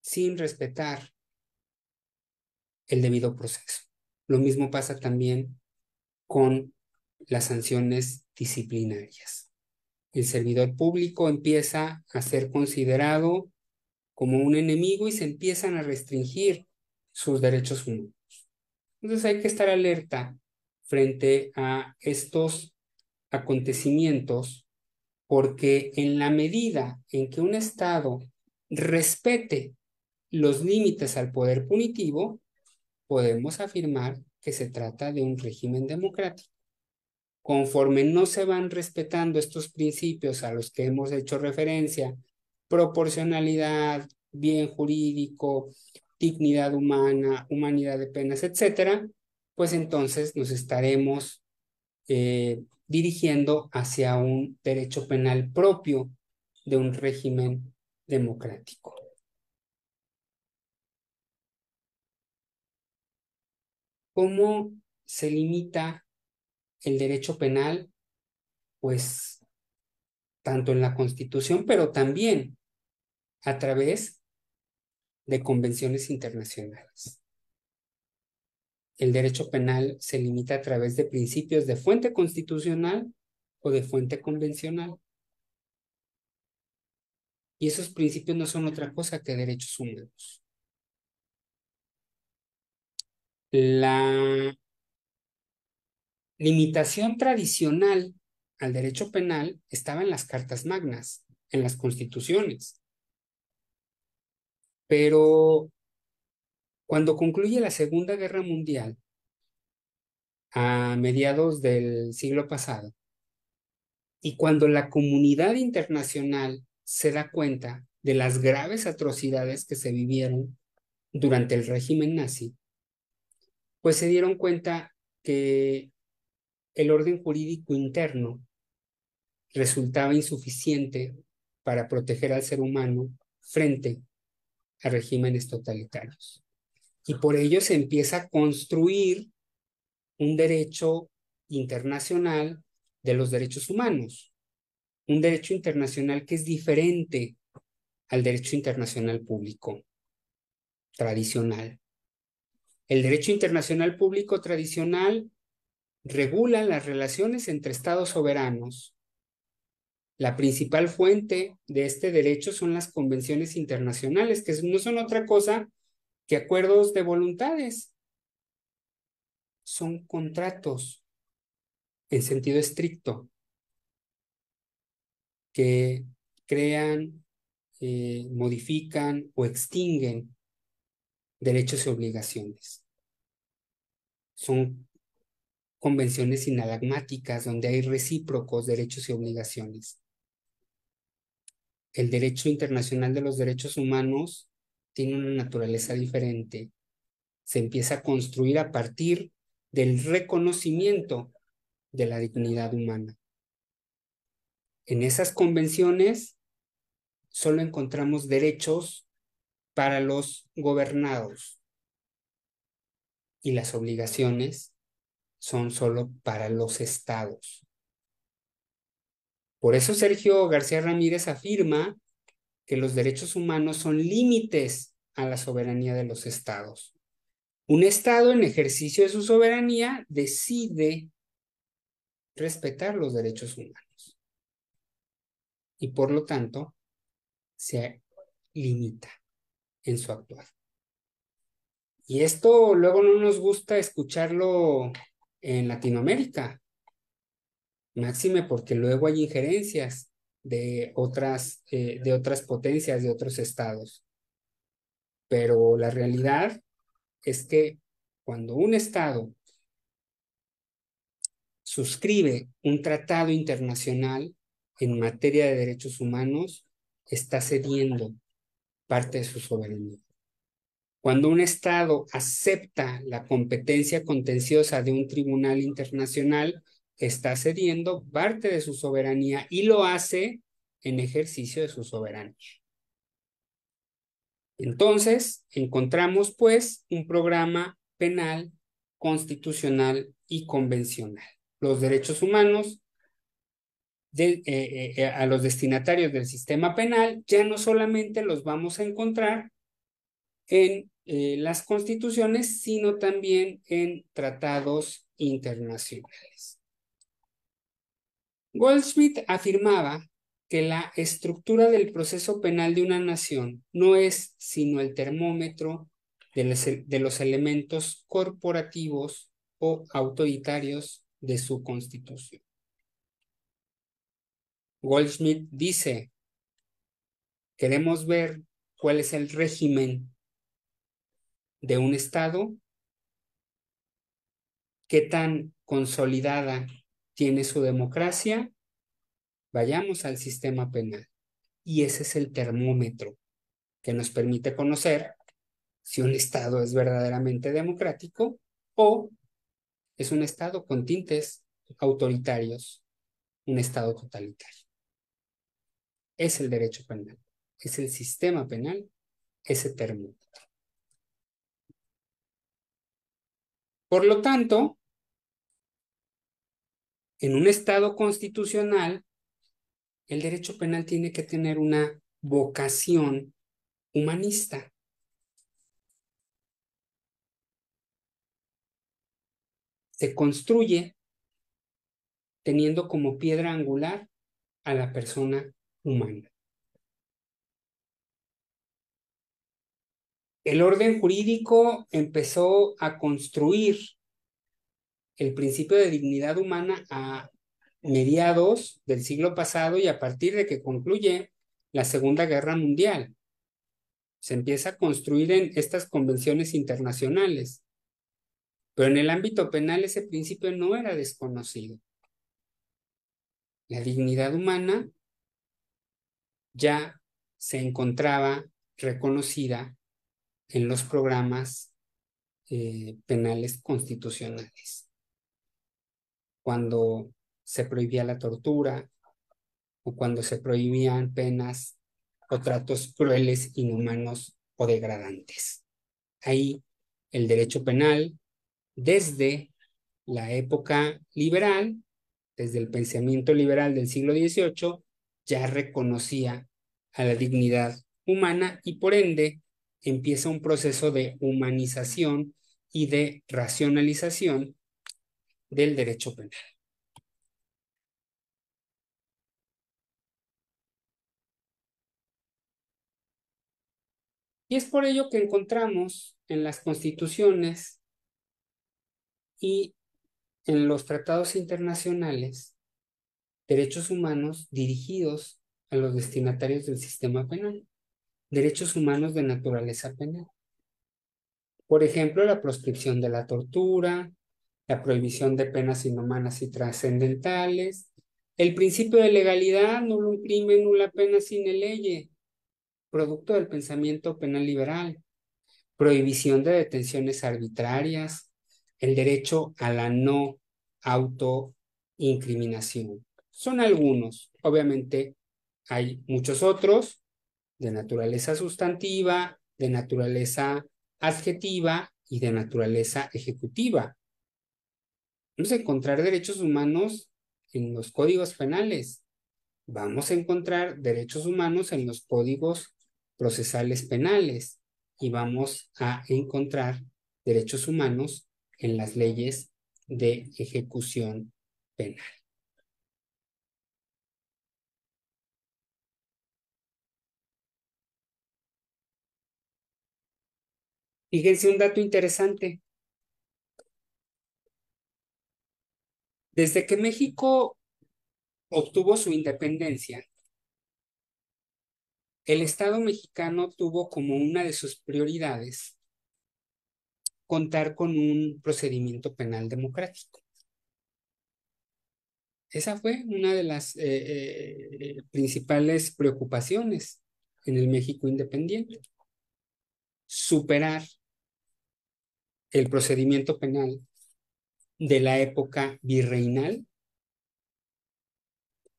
sin respetar el debido proceso. Lo mismo pasa también con las sanciones disciplinarias el servidor público empieza a ser considerado como un enemigo y se empiezan a restringir sus derechos humanos. Entonces hay que estar alerta frente a estos acontecimientos porque en la medida en que un Estado respete los límites al poder punitivo, podemos afirmar que se trata de un régimen democrático. Conforme no se van respetando estos principios a los que hemos hecho referencia, proporcionalidad, bien jurídico, dignidad humana, humanidad de penas, etcétera, pues entonces nos estaremos eh, dirigiendo hacia un derecho penal propio de un régimen democrático. ¿Cómo se limita el derecho penal, pues, tanto en la Constitución, pero también a través de convenciones internacionales. El derecho penal se limita a través de principios de fuente constitucional o de fuente convencional. Y esos principios no son otra cosa que derechos humanos. La limitación tradicional al derecho penal estaba en las cartas magnas, en las constituciones. Pero cuando concluye la Segunda Guerra Mundial, a mediados del siglo pasado, y cuando la comunidad internacional se da cuenta de las graves atrocidades que se vivieron durante el régimen nazi, pues se dieron cuenta que el orden jurídico interno resultaba insuficiente para proteger al ser humano frente a regímenes totalitarios. Y por ello se empieza a construir un derecho internacional de los derechos humanos, un derecho internacional que es diferente al derecho internacional público tradicional. El derecho internacional público tradicional regulan las relaciones entre estados soberanos. La principal fuente de este derecho son las convenciones internacionales, que no son otra cosa que acuerdos de voluntades. Son contratos en sentido estricto que crean, eh, modifican o extinguen derechos y obligaciones. Son convenciones sinadagmáticas donde hay recíprocos derechos y obligaciones. El derecho internacional de los derechos humanos tiene una naturaleza diferente. Se empieza a construir a partir del reconocimiento de la dignidad humana. En esas convenciones solo encontramos derechos para los gobernados y las obligaciones son solo para los estados. Por eso Sergio García Ramírez afirma que los derechos humanos son límites a la soberanía de los estados. Un estado en ejercicio de su soberanía decide respetar los derechos humanos y por lo tanto se limita en su actuar. Y esto luego no nos gusta escucharlo en Latinoamérica. Máxime porque luego hay injerencias de otras, eh, de otras potencias, de otros estados. Pero la realidad es que cuando un estado suscribe un tratado internacional en materia de derechos humanos, está cediendo parte de su soberanía. Cuando un Estado acepta la competencia contenciosa de un tribunal internacional, está cediendo parte de su soberanía y lo hace en ejercicio de su soberanía. Entonces, encontramos pues un programa penal, constitucional y convencional. Los derechos humanos eh, eh, a los destinatarios del sistema penal ya no solamente los vamos a encontrar en eh, las constituciones, sino también en tratados internacionales. Goldsmith afirmaba que la estructura del proceso penal de una nación no es sino el termómetro de, e, de los elementos corporativos o autoritarios de su constitución. Goldschmidt dice, queremos ver cuál es el régimen de un Estado, qué tan consolidada tiene su democracia, vayamos al sistema penal. Y ese es el termómetro que nos permite conocer si un Estado es verdaderamente democrático o es un Estado con tintes autoritarios, un Estado totalitario. Es el derecho penal, es el sistema penal, ese termómetro. Por lo tanto, en un Estado constitucional, el derecho penal tiene que tener una vocación humanista. Se construye teniendo como piedra angular a la persona humana. el orden jurídico empezó a construir el principio de dignidad humana a mediados del siglo pasado y a partir de que concluye la Segunda Guerra Mundial. Se empieza a construir en estas convenciones internacionales. Pero en el ámbito penal ese principio no era desconocido. La dignidad humana ya se encontraba reconocida en los programas eh, penales constitucionales. Cuando se prohibía la tortura o cuando se prohibían penas o tratos crueles, inhumanos o degradantes. Ahí el derecho penal, desde la época liberal, desde el pensamiento liberal del siglo XVIII, ya reconocía a la dignidad humana y por ende empieza un proceso de humanización y de racionalización del derecho penal. Y es por ello que encontramos en las constituciones y en los tratados internacionales derechos humanos dirigidos a los destinatarios del sistema penal derechos humanos de naturaleza penal. Por ejemplo, la proscripción de la tortura, la prohibición de penas inhumanas y trascendentales, el principio de legalidad, nulo un crimen, nula pena sin ley, producto del pensamiento penal liberal, prohibición de detenciones arbitrarias, el derecho a la no autoincriminación. Son algunos, obviamente hay muchos otros, de naturaleza sustantiva, de naturaleza adjetiva y de naturaleza ejecutiva. Vamos a encontrar derechos humanos en los códigos penales. Vamos a encontrar derechos humanos en los códigos procesales penales y vamos a encontrar derechos humanos en las leyes de ejecución penal. Fíjense un dato interesante. Desde que México obtuvo su independencia, el Estado mexicano tuvo como una de sus prioridades contar con un procedimiento penal democrático. Esa fue una de las eh, eh, eh, principales preocupaciones en el México independiente. Superar el procedimiento penal de la época virreinal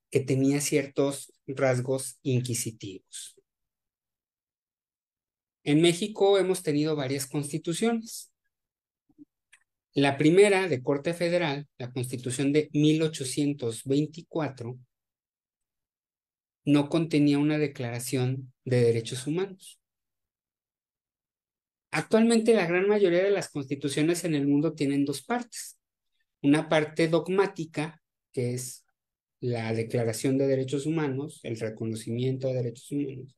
que tenía ciertos rasgos inquisitivos. En México hemos tenido varias constituciones. La primera de Corte Federal, la Constitución de 1824, no contenía una declaración de derechos humanos. Actualmente la gran mayoría de las constituciones en el mundo tienen dos partes. Una parte dogmática, que es la Declaración de Derechos Humanos, el reconocimiento de derechos humanos,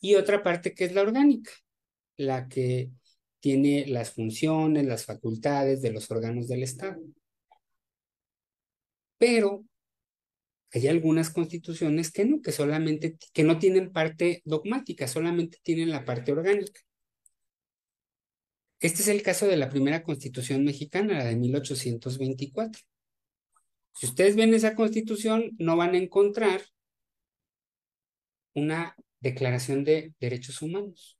y otra parte que es la orgánica, la que tiene las funciones, las facultades de los órganos del Estado. Pero hay algunas constituciones que no, que solamente, que no tienen parte dogmática, solamente tienen la parte orgánica. Este es el caso de la primera constitución mexicana, la de 1824. Si ustedes ven esa constitución, no van a encontrar una declaración de derechos humanos,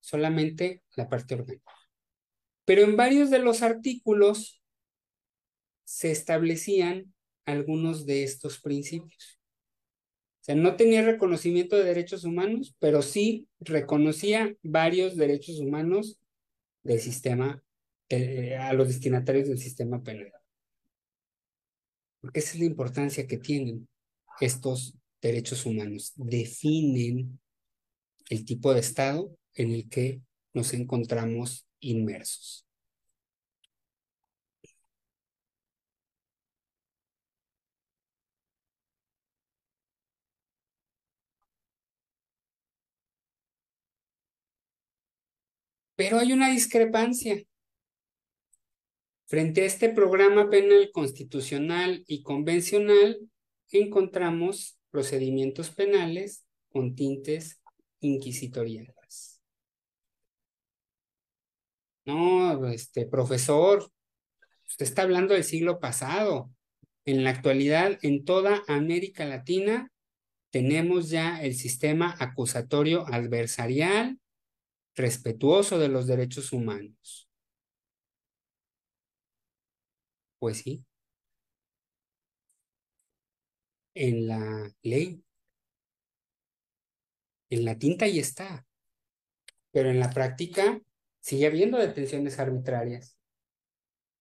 solamente la parte orgánica. Pero en varios de los artículos se establecían algunos de estos principios. O sea, no tenía reconocimiento de derechos humanos, pero sí reconocía varios derechos humanos del sistema, eh, a los destinatarios del sistema penal. Porque esa es la importancia que tienen estos derechos humanos. Definen el tipo de Estado en el que nos encontramos inmersos. Pero hay una discrepancia. Frente a este programa penal constitucional y convencional, encontramos procedimientos penales con tintes inquisitoriales. No, este profesor, usted está hablando del siglo pasado. En la actualidad, en toda América Latina, tenemos ya el sistema acusatorio adversarial respetuoso de los derechos humanos. Pues sí. En la ley, en la tinta y está, pero en la práctica sigue habiendo detenciones arbitrarias.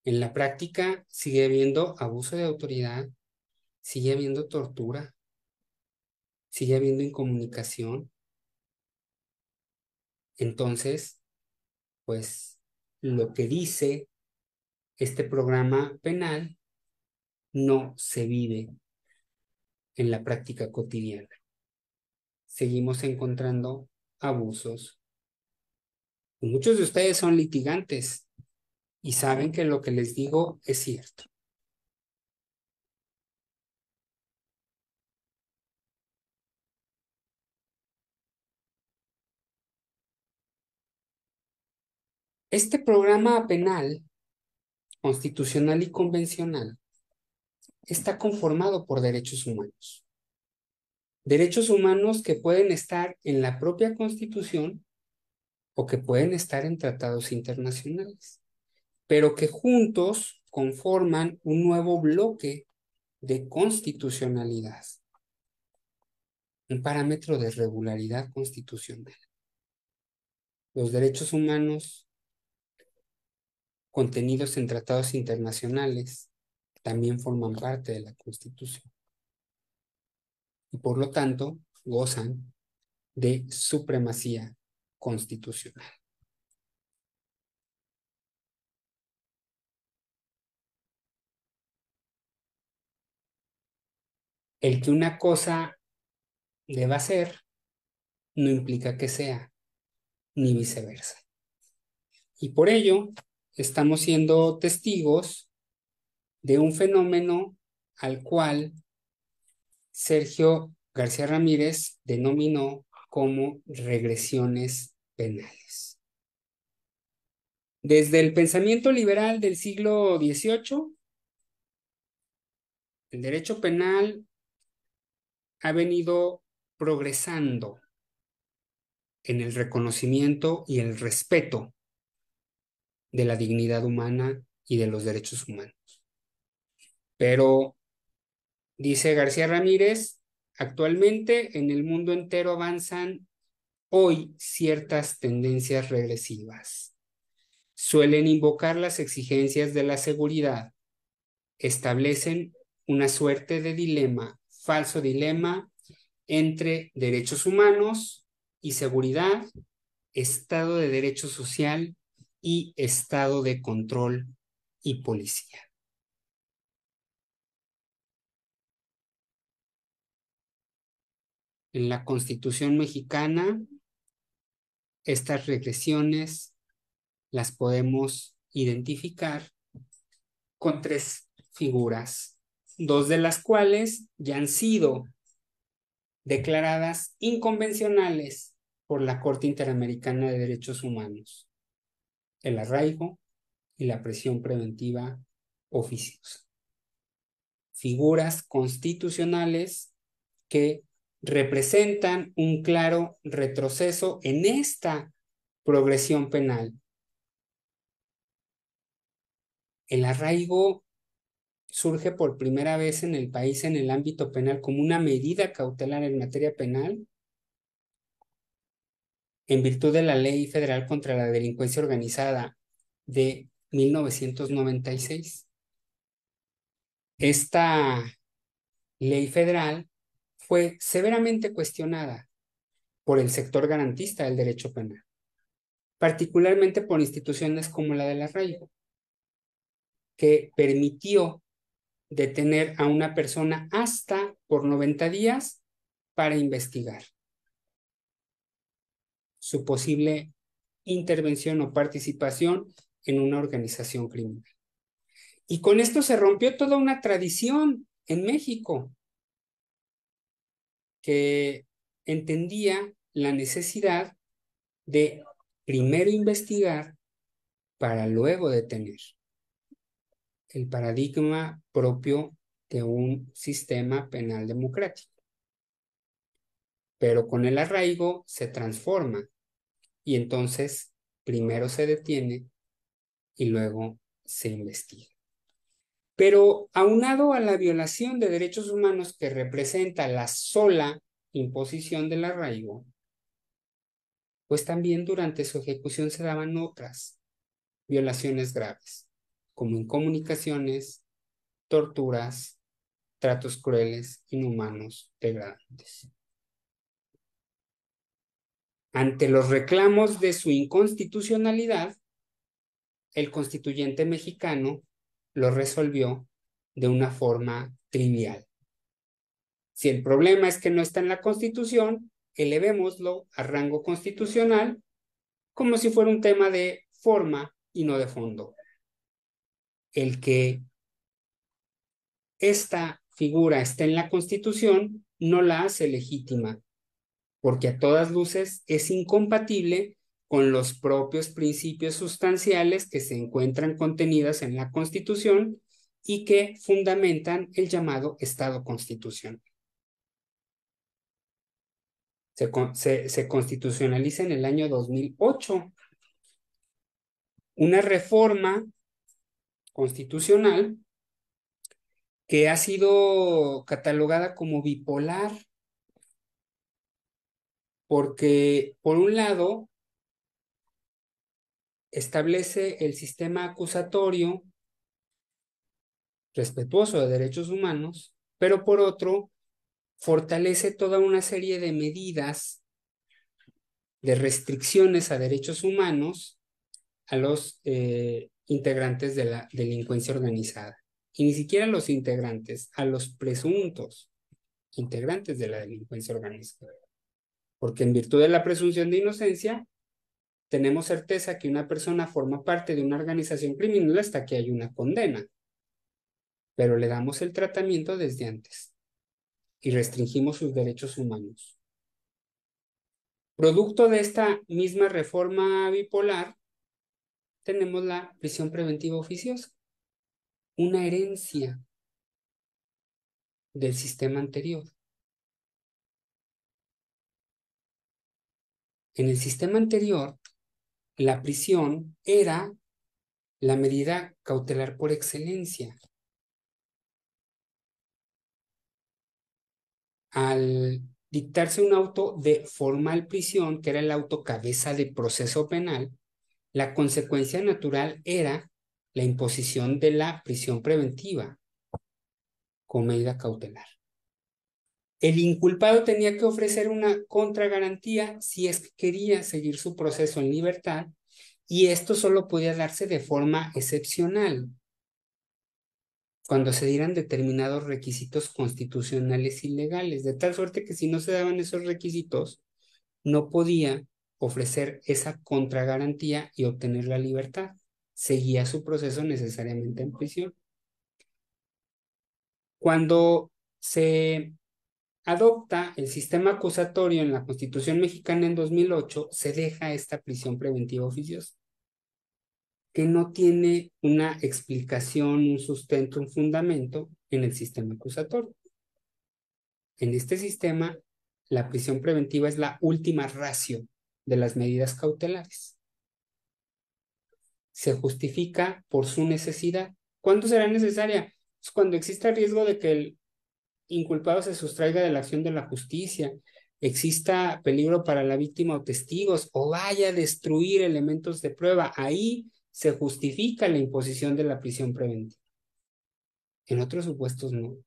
En la práctica sigue habiendo abuso de autoridad, sigue habiendo tortura, sigue habiendo incomunicación, entonces, pues lo que dice este programa penal no se vive en la práctica cotidiana. Seguimos encontrando abusos. muchos de ustedes son litigantes y saben que lo que les digo es cierto. Este programa penal, constitucional y convencional, está conformado por derechos humanos. Derechos humanos que pueden estar en la propia constitución o que pueden estar en tratados internacionales, pero que juntos conforman un nuevo bloque de constitucionalidad, un parámetro de regularidad constitucional. Los derechos humanos contenidos en tratados internacionales también forman parte de la Constitución y por lo tanto gozan de supremacía constitucional. El que una cosa deba ser no implica que sea, ni viceversa. Y por ello, estamos siendo testigos de un fenómeno al cual Sergio García Ramírez denominó como regresiones penales. Desde el pensamiento liberal del siglo XVIII, el derecho penal ha venido progresando en el reconocimiento y el respeto de la dignidad humana y de los derechos humanos. Pero, dice García Ramírez, actualmente en el mundo entero avanzan hoy ciertas tendencias regresivas. Suelen invocar las exigencias de la seguridad, establecen una suerte de dilema, falso dilema entre derechos humanos y seguridad, estado de derecho social y Estado de Control y Policía. En la Constitución mexicana, estas regresiones las podemos identificar con tres figuras, dos de las cuales ya han sido declaradas inconvencionales por la Corte Interamericana de Derechos Humanos el arraigo y la presión preventiva oficiosa. Figuras constitucionales que representan un claro retroceso en esta progresión penal. El arraigo surge por primera vez en el país en el ámbito penal como una medida cautelar en materia penal en virtud de la Ley Federal contra la Delincuencia Organizada de 1996. Esta ley federal fue severamente cuestionada por el sector garantista del derecho penal, particularmente por instituciones como la de la arraigo, que permitió detener a una persona hasta por 90 días para investigar su posible intervención o participación en una organización criminal. Y con esto se rompió toda una tradición en México que entendía la necesidad de primero investigar para luego detener. El paradigma propio de un sistema penal democrático. Pero con el arraigo se transforma y entonces primero se detiene y luego se investiga. Pero aunado a la violación de derechos humanos que representa la sola imposición del arraigo, pues también durante su ejecución se daban otras violaciones graves, como incomunicaciones, torturas, tratos crueles, inhumanos, degradantes. Ante los reclamos de su inconstitucionalidad, el constituyente mexicano lo resolvió de una forma trivial. Si el problema es que no está en la Constitución, elevémoslo a rango constitucional como si fuera un tema de forma y no de fondo. El que esta figura está en la Constitución no la hace legítima, porque a todas luces es incompatible con los propios principios sustanciales que se encuentran contenidas en la Constitución y que fundamentan el llamado Estado Constitucional. Se, se, constitucionaliza en el año 2008 una reforma constitucional que ha sido catalogada como bipolar porque por un lado establece el sistema acusatorio respetuoso de derechos humanos, pero por otro fortalece toda una serie de medidas de restricciones a derechos humanos a los eh, integrantes de la delincuencia organizada. Y ni siquiera a los integrantes, a los presuntos integrantes de la delincuencia organizada porque en virtud de la presunción de inocencia, tenemos certeza que una persona forma parte de una organización criminal hasta que hay una condena, pero le damos el tratamiento desde antes y restringimos sus derechos humanos. Producto de esta misma reforma bipolar, tenemos la prisión preventiva oficiosa, una herencia del sistema anterior. En el sistema anterior, la prisión era la medida cautelar por excelencia. Al dictarse un auto de formal prisión, que era el auto cabeza de proceso penal, la consecuencia natural era la imposición de la prisión preventiva con medida cautelar. El inculpado tenía que ofrecer una contragarantía si es que quería seguir su proceso en libertad y esto solo podía darse de forma excepcional, cuando se dieran determinados requisitos constitucionales y legales, de tal suerte que si no se daban esos requisitos, no podía ofrecer esa contragarantía y obtener la libertad. Seguía su proceso necesariamente en prisión. Cuando se adopta el sistema acusatorio en la Constitución mexicana en 2008, se deja esta prisión preventiva oficiosa, que no tiene una explicación, un sustento, un fundamento en el sistema acusatorio. En este sistema, la prisión preventiva es la última ratio de las medidas cautelares. Se justifica por su necesidad. ¿Cuándo será necesaria? Pues cuando exista riesgo de que el inculpado se sustraiga de la acción de la justicia, exista peligro para la víctima o testigos, o vaya a destruir elementos de prueba. Ahí se justifica la imposición de la prisión preventiva. En otros supuestos no.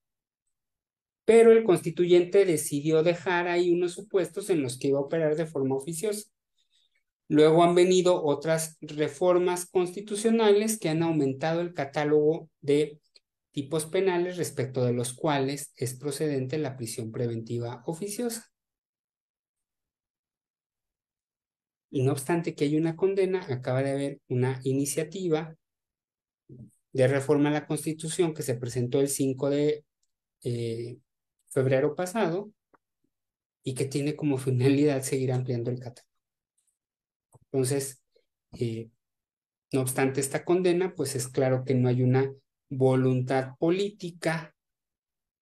Pero el constituyente decidió dejar ahí unos supuestos en los que iba a operar de forma oficiosa. Luego han venido otras reformas constitucionales que han aumentado el catálogo de tipos penales respecto de los cuales es procedente la prisión preventiva oficiosa. Y no obstante que hay una condena, acaba de haber una iniciativa de reforma a la Constitución que se presentó el 5 de eh, febrero pasado y que tiene como finalidad seguir ampliando el catálogo. Entonces, eh, no obstante esta condena, pues es claro que no hay una voluntad política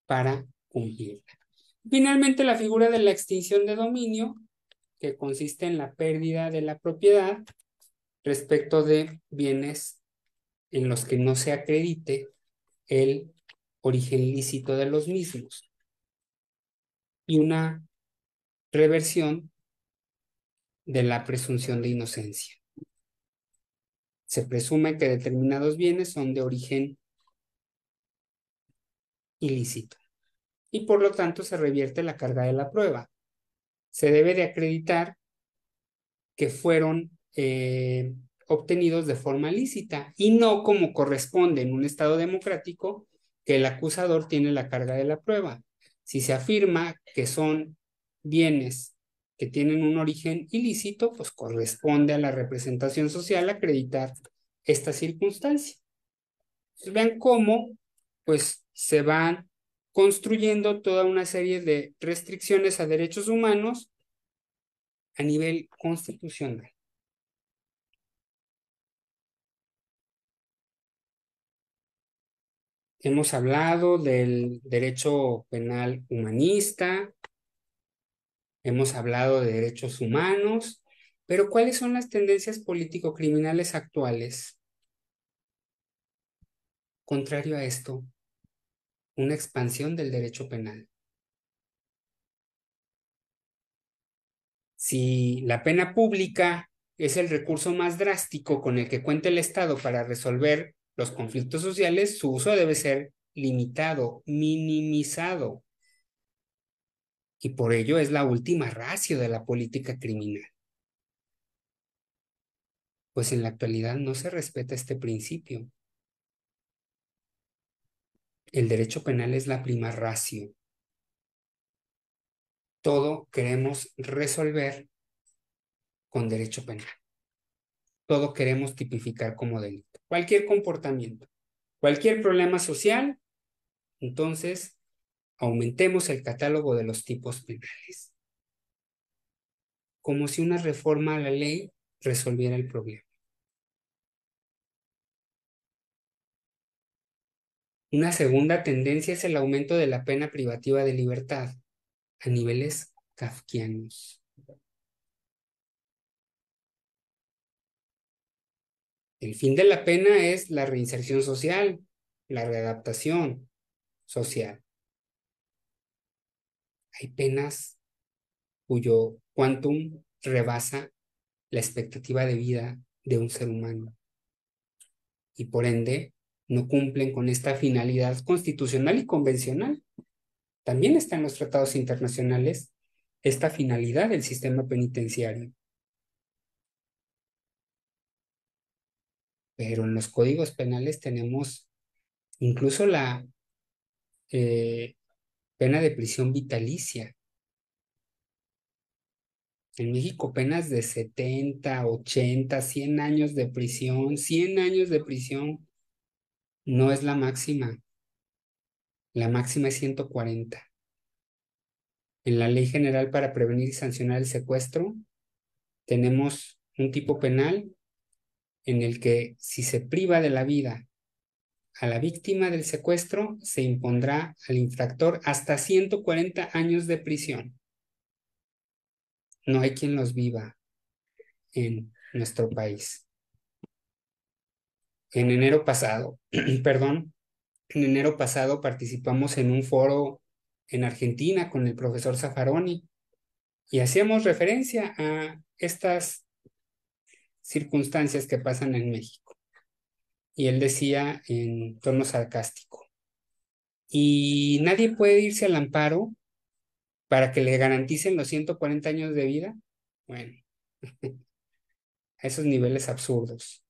para cumplirla. Finalmente, la figura de la extinción de dominio, que consiste en la pérdida de la propiedad respecto de bienes en los que no se acredite el origen lícito de los mismos. Y una reversión de la presunción de inocencia. Se presume que determinados bienes son de origen ilícito y por lo tanto se revierte la carga de la prueba. Se debe de acreditar que fueron eh, obtenidos de forma lícita y no como corresponde en un Estado democrático que el acusador tiene la carga de la prueba. Si se afirma que son bienes que tienen un origen ilícito, pues corresponde a la representación social acreditar esta circunstancia. Pues vean cómo, pues se van construyendo toda una serie de restricciones a derechos humanos a nivel constitucional. Hemos hablado del derecho penal humanista, hemos hablado de derechos humanos, pero ¿cuáles son las tendencias político-criminales actuales? Contrario a esto, una expansión del derecho penal. Si la pena pública es el recurso más drástico con el que cuenta el Estado para resolver los conflictos sociales, su uso debe ser limitado, minimizado. Y por ello es la última ratio de la política criminal. Pues en la actualidad no se respeta este principio el derecho penal es la prima ratio. Todo queremos resolver con derecho penal. Todo queremos tipificar como delito. Cualquier comportamiento, cualquier problema social, entonces aumentemos el catálogo de los tipos penales. Como si una reforma a la ley resolviera el problema. Una segunda tendencia es el aumento de la pena privativa de libertad a niveles kafkianos. El fin de la pena es la reinserción social, la readaptación social. Hay penas cuyo quantum rebasa la expectativa de vida de un ser humano y por ende no cumplen con esta finalidad constitucional y convencional. También está en los tratados internacionales esta finalidad del sistema penitenciario. Pero en los códigos penales tenemos incluso la eh, pena de prisión vitalicia. En México penas de 70, 80, 100 años de prisión, 100 años de prisión no es la máxima. La máxima es 140. En la Ley General para Prevenir y Sancionar el Secuestro tenemos un tipo penal en el que si se priva de la vida a la víctima del secuestro, se impondrá al infractor hasta 140 años de prisión. No hay quien los viva en nuestro país en enero pasado, perdón, en enero pasado participamos en un foro en Argentina con el profesor Zaffaroni y hacíamos referencia a estas circunstancias que pasan en México. Y él decía en tono sarcástico, y nadie puede irse al amparo para que le garanticen los 140 años de vida. Bueno, a esos niveles absurdos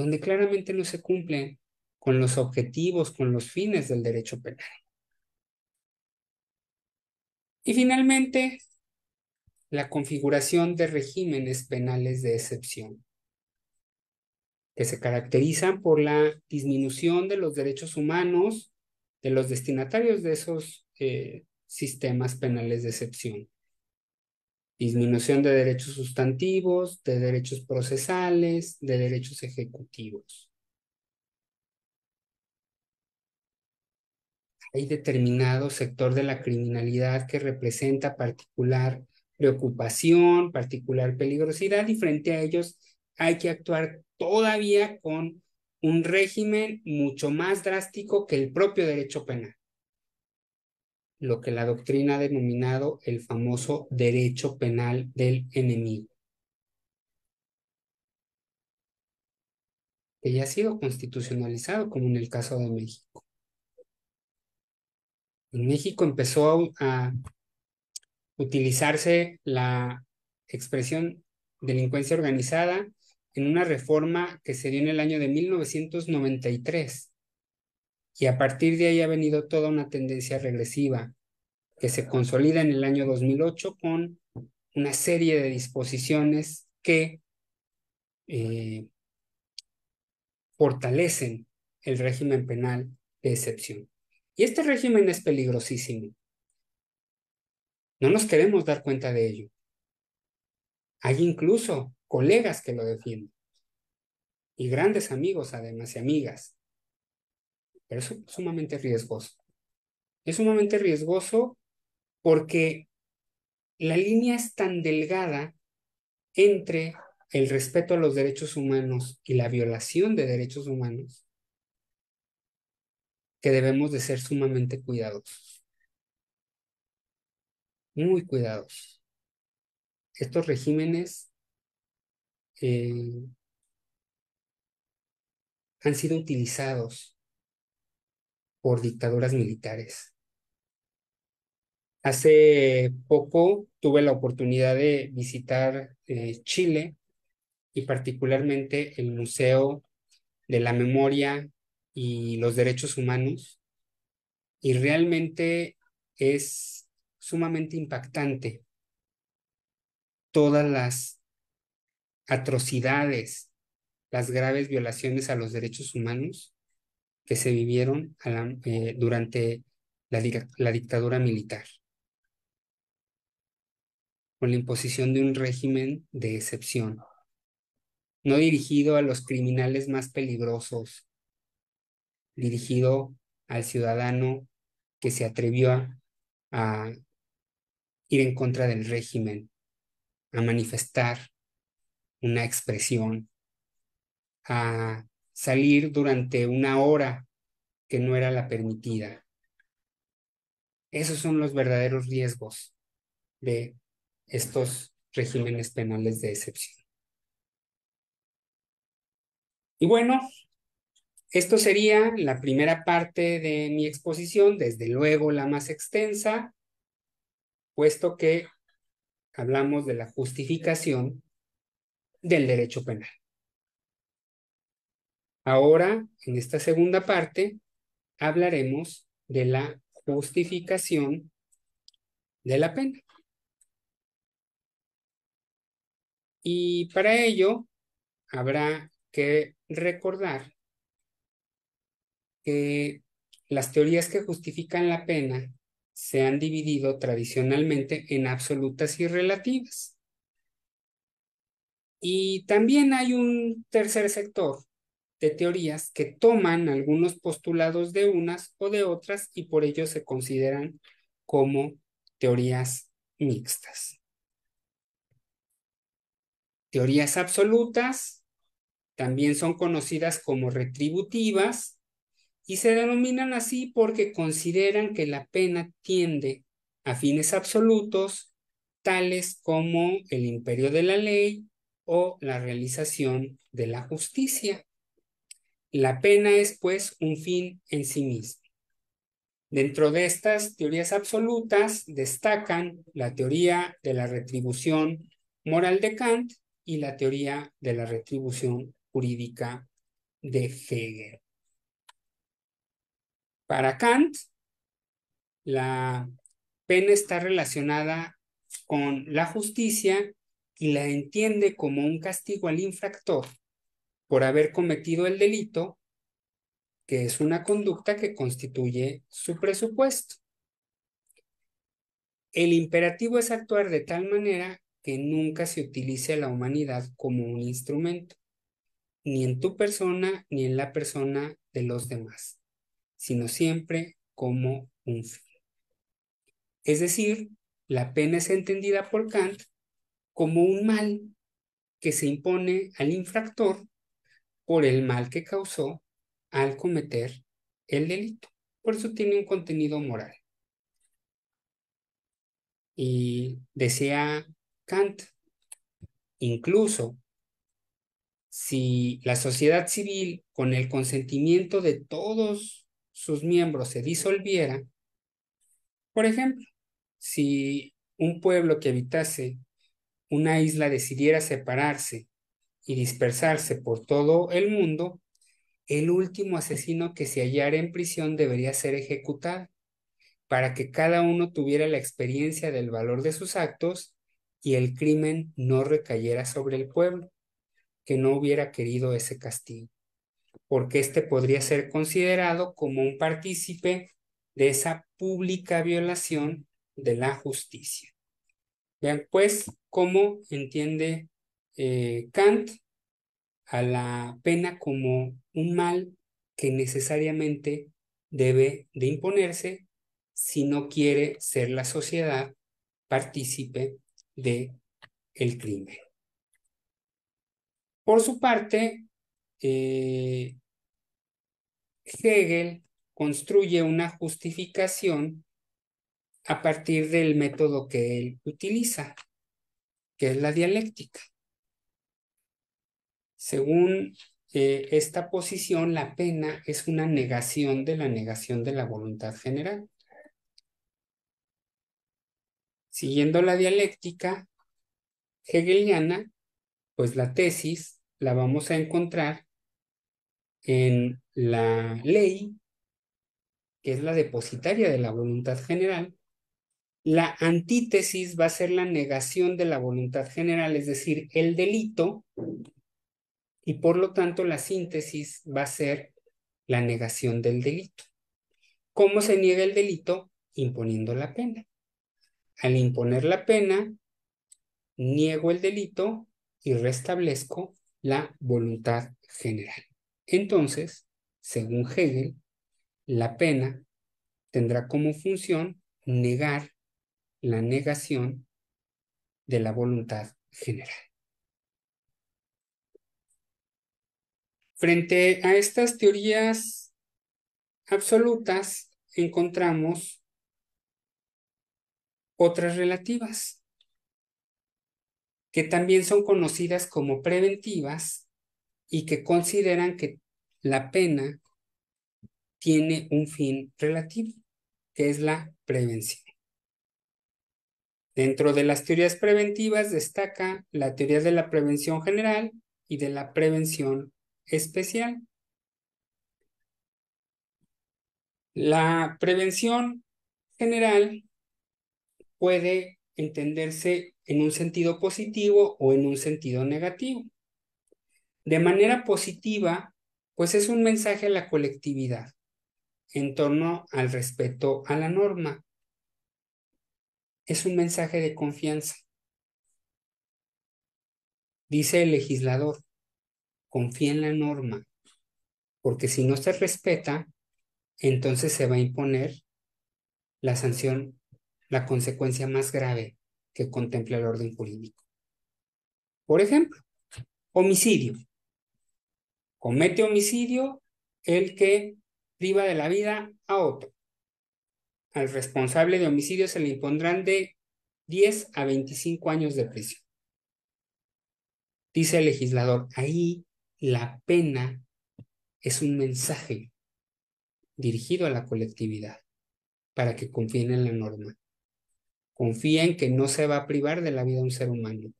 donde claramente no se cumplen con los objetivos, con los fines del derecho penal. Y finalmente, la configuración de regímenes penales de excepción, que se caracterizan por la disminución de los derechos humanos de los destinatarios de esos eh, sistemas penales de excepción disminución de derechos sustantivos, de derechos procesales, de derechos ejecutivos. Hay determinado sector de la criminalidad que representa particular preocupación, particular peligrosidad y frente a ellos hay que actuar todavía con un régimen mucho más drástico que el propio derecho penal lo que la doctrina ha denominado el famoso derecho penal del enemigo, que ya ha sido constitucionalizado como en el caso de México. En México empezó a, utilizarse la expresión delincuencia organizada en una reforma que se dio en el año de 1993 y a partir de ahí ha venido toda una tendencia regresiva que se consolida en el año 2008 con una serie de disposiciones que eh, fortalecen el régimen penal de excepción. Y este régimen es peligrosísimo. No nos queremos dar cuenta de ello. Hay incluso colegas que lo defienden y grandes amigos además y amigas pero es sumamente riesgoso. Es sumamente riesgoso porque la línea es tan delgada entre el respeto a los derechos humanos y la violación de derechos humanos que debemos de ser sumamente cuidadosos. Muy cuidadosos. Estos regímenes eh, han sido utilizados por dictaduras militares. Hace poco tuve la oportunidad de visitar eh, Chile y particularmente el Museo de la Memoria y los Derechos Humanos y realmente es sumamente impactante todas las atrocidades, las graves violaciones a los derechos humanos que se vivieron eh, durante la, dictadura militar, con la imposición de un régimen de excepción, no dirigido a los criminales más peligrosos, dirigido al ciudadano que se atrevió a ir en contra del régimen, a manifestar una expresión, a salir durante una hora que no era la permitida. Esos son los verdaderos riesgos de estos regímenes penales de excepción. Y bueno, esto sería la primera parte de mi exposición, desde luego la más extensa, puesto que hablamos de la justificación del derecho penal. Ahora, en esta segunda parte, hablaremos de la justificación de la pena. Y para ello, habrá que recordar que las teorías que justifican la pena se han dividido tradicionalmente en absolutas y relativas. Y también hay un tercer sector de teorías que toman algunos postulados de unas o de otras y por ello se consideran como teorías mixtas. Teorías absolutas también son conocidas como retributivas y se denominan así porque consideran que la pena tiende a fines absolutos tales como el imperio de la ley o la realización de la justicia. La pena es, pues, un fin en sí mismo. Dentro de estas teorías absolutas destacan la teoría de la retribución moral de Kant y la teoría de la retribución jurídica de Hegel. Para Kant, la pena está relacionada con la justicia y la entiende como un castigo al infractor por haber cometido el delito, que es una conducta que constituye su presupuesto. El imperativo es actuar de tal manera que nunca se utilice a la humanidad como un instrumento, ni en tu persona ni en la persona de los demás, sino siempre como un fin. Es decir, la pena es entendida por Kant como un mal que se impone al infractor por el mal que causó al cometer el delito. Por eso tiene un contenido moral. Y decía Kant, incluso si la sociedad civil con el consentimiento de todos sus miembros se disolviera, por ejemplo, si un pueblo que habitase una isla decidiera separarse y dispersarse por todo el mundo, el último asesino que se hallara en prisión debería ser ejecutado, para que cada uno tuviera la experiencia del valor de sus actos y el crimen no recayera sobre el pueblo, que no hubiera querido ese castigo, porque éste podría ser considerado como un partícipe de esa pública violación de la justicia. Vean pues cómo entiende eh, Kant a la pena como un mal que necesariamente debe de imponerse si no quiere ser la sociedad partícipe de el crimen. Por su parte, eh, Hegel construye una justificación a partir del método que él utiliza, que es la dialéctica. Según eh, esta posición, la pena es una negación de la negación de la voluntad general. Siguiendo la dialéctica hegeliana, pues la tesis la vamos a encontrar en la ley, que es la depositaria de la voluntad general, la antítesis va a ser la negación de la voluntad general, es decir, el delito y por lo tanto la síntesis va a ser la negación del delito. ¿Cómo se niega el delito? Imponiendo la pena. Al imponer la pena, niego el delito y restablezco la voluntad general. Entonces, según Hegel, la pena tendrá como función negar la negación de la voluntad general. Frente a estas teorías absolutas, encontramos otras relativas, que también son conocidas como preventivas y que consideran que la pena tiene un fin relativo, que es la prevención. Dentro de las teorías preventivas destaca la teoría de la prevención general y de la prevención especial. La prevención general puede entenderse en un sentido positivo o en un sentido negativo. De manera positiva, pues es un mensaje a la colectividad en torno al respeto a la norma. Es un mensaje de confianza. Dice el legislador, confía en la norma, porque si no se respeta, entonces se va a imponer la sanción, la consecuencia más grave que contempla el orden jurídico. Por ejemplo, homicidio. Comete homicidio el que priva de la vida a otro. Al responsable de homicidio se le impondrán de 10 a 25 años de prisión. Dice el legislador, ahí la pena es un mensaje dirigido a la colectividad para que confíen en la norma. Confíen que no se va a privar de la vida un ser humano,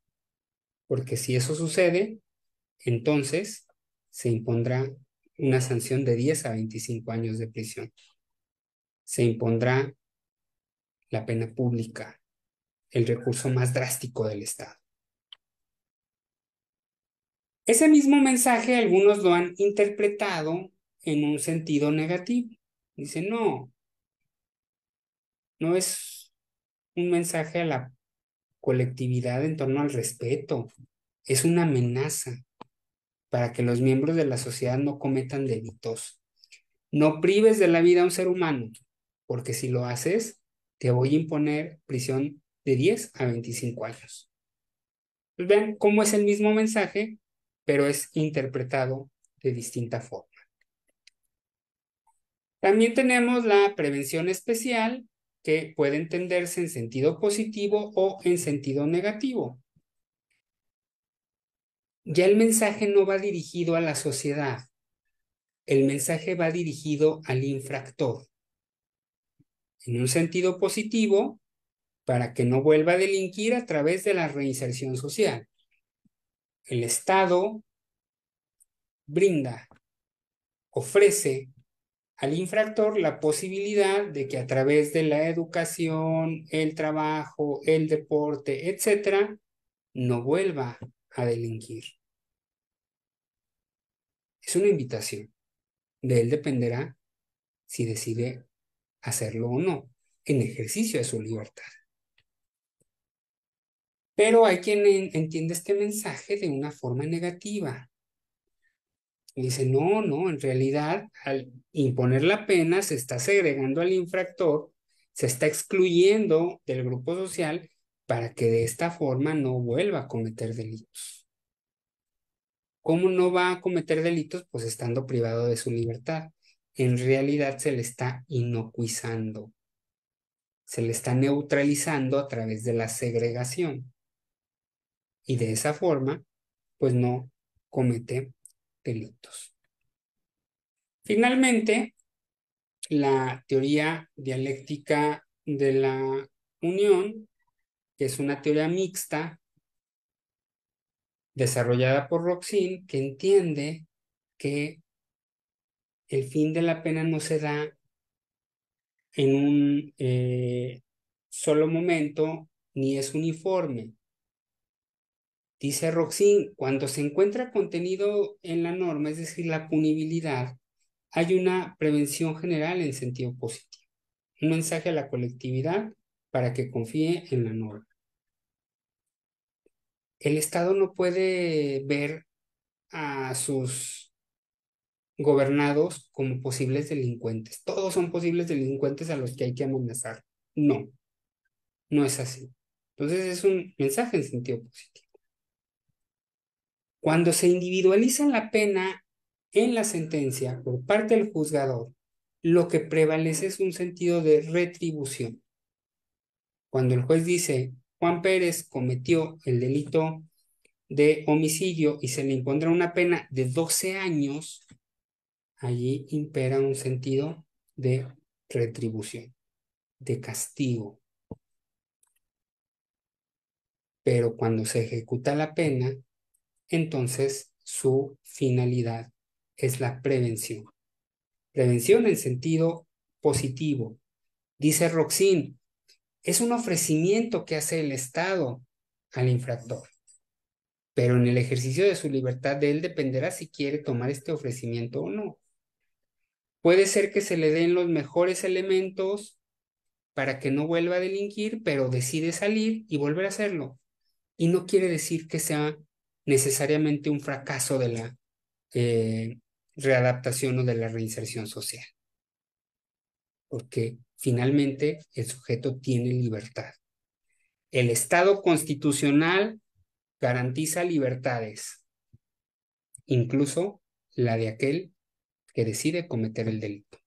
porque si eso sucede, entonces se impondrá una sanción de 10 a 25 años de prisión. Se impondrá la pena pública, el recurso más drástico del Estado. Ese mismo mensaje algunos lo han interpretado en un sentido negativo. Dicen, no, no es un mensaje a la colectividad en torno al respeto, es una amenaza para que los miembros de la sociedad no cometan delitos. No prives de la vida a un ser humano, porque si lo haces, te voy a imponer prisión de 10 a 25 años. Ven, pues vean cómo es el mismo mensaje, pero es interpretado de distinta forma. También tenemos la prevención especial, que puede entenderse en sentido positivo o en sentido negativo. Ya el mensaje no va dirigido a la sociedad, el mensaje va dirigido al infractor. En un sentido positivo, para que no vuelva a delinquir a través de la reinserción social. El Estado brinda, ofrece al infractor la posibilidad de que a través de la educación, el trabajo, el deporte, etcétera, no vuelva a delinquir. Es una invitación. De él dependerá si decide hacerlo o no, en ejercicio de su libertad. Pero hay quien entiende este mensaje de una forma negativa. dice, no, no, en realidad al imponer la pena se está segregando al infractor, se está excluyendo del grupo social para que de esta forma no vuelva a cometer delitos. ¿Cómo no va a cometer delitos? Pues estando privado de su libertad. En realidad se le está inocuizando, se le está neutralizando a través de la segregación y de esa forma, pues no comete delitos. Finalmente, la teoría dialéctica de la unión, que es una teoría mixta desarrollada por Roxin, que entiende que el fin de la pena no se da en un eh, solo momento ni es uniforme, Dice Roxín, cuando se encuentra contenido en la norma, es decir, la punibilidad, hay una prevención general en sentido positivo. Un mensaje a la colectividad para que confíe en la norma. El Estado no puede ver a sus gobernados como posibles delincuentes. Todos son posibles delincuentes a los que hay que amenazar. No, no es así. Entonces es un mensaje en sentido positivo. Cuando se individualiza la pena en la sentencia por parte del juzgador, lo que prevalece es un sentido de retribución. Cuando el juez dice, Juan Pérez cometió el delito de homicidio y se le impondrá una pena de 12 años, allí impera un sentido de retribución, de castigo. Pero cuando se ejecuta la pena, entonces su finalidad es la prevención. Prevención en sentido positivo. Dice Roxin, es un ofrecimiento que hace el Estado al infractor, pero en el ejercicio de su libertad de él dependerá si quiere tomar este ofrecimiento o no. Puede ser que se le den los mejores elementos para que no vuelva a delinquir, pero decide salir y volver a hacerlo. Y no quiere decir que sea necesariamente un fracaso de la eh, readaptación o de la reinserción social. Porque finalmente el sujeto tiene libertad. El Estado constitucional garantiza libertades, incluso la de aquel que decide cometer el delito.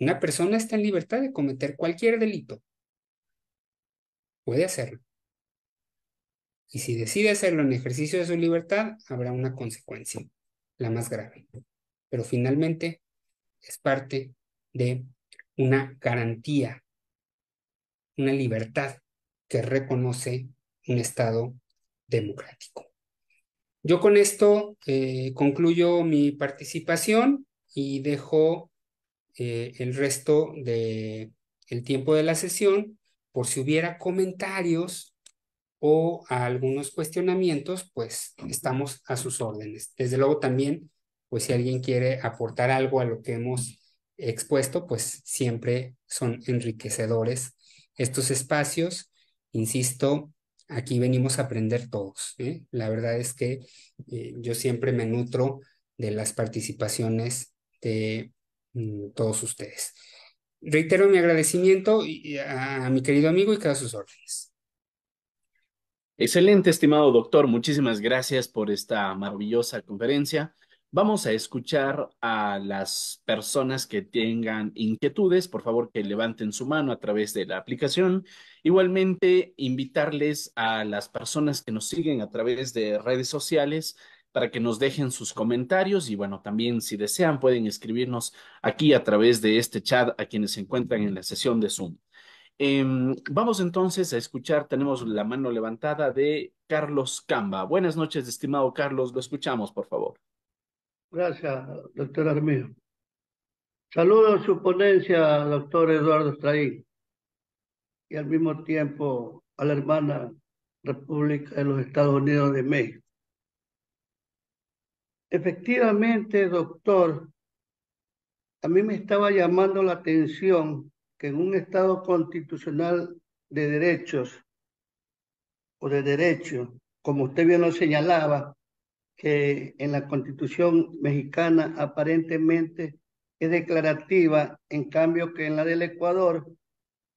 Una persona está en libertad de cometer cualquier delito. Puede hacerlo. Y si decide hacerlo en ejercicio de su libertad, habrá una consecuencia, la más grave. Pero finalmente es parte de una garantía, una libertad que reconoce un Estado democrático. Yo con esto eh, concluyo mi participación y dejo eh, el resto del tiempo de la sesión por si hubiera comentarios o a algunos cuestionamientos, pues estamos a sus órdenes. Desde luego también, pues si alguien quiere aportar algo a lo que hemos expuesto, pues siempre son enriquecedores estos espacios. Insisto, aquí venimos a aprender todos. ¿eh? La verdad es que eh, yo siempre me nutro de las participaciones de mm, todos ustedes. Reitero mi agradecimiento a, a mi querido amigo y quedo a sus órdenes. Excelente, estimado doctor. Muchísimas gracias por esta maravillosa conferencia. Vamos a escuchar a las personas que tengan inquietudes. Por favor, que levanten su mano a través de la aplicación. Igualmente, invitarles a las personas que nos siguen a través de redes sociales para que nos dejen sus comentarios y bueno, también si desean pueden escribirnos aquí a través de este chat a quienes se encuentran en la sesión de Zoom. Em, vamos entonces a escuchar, tenemos la mano levantada de Carlos Camba. Buenas noches, estimado Carlos, lo escuchamos, por favor. Gracias, doctor Armijo. Saludo su ponencia, doctor Eduardo Estraín, y al mismo tiempo a la hermana República de los Estados Unidos de México. Efectivamente, doctor, a mí me estaba llamando la atención que en un Estado constitucional de derechos o de derecho, como usted bien lo señalaba, que en la constitución mexicana aparentemente es declarativa, en cambio que en la del Ecuador,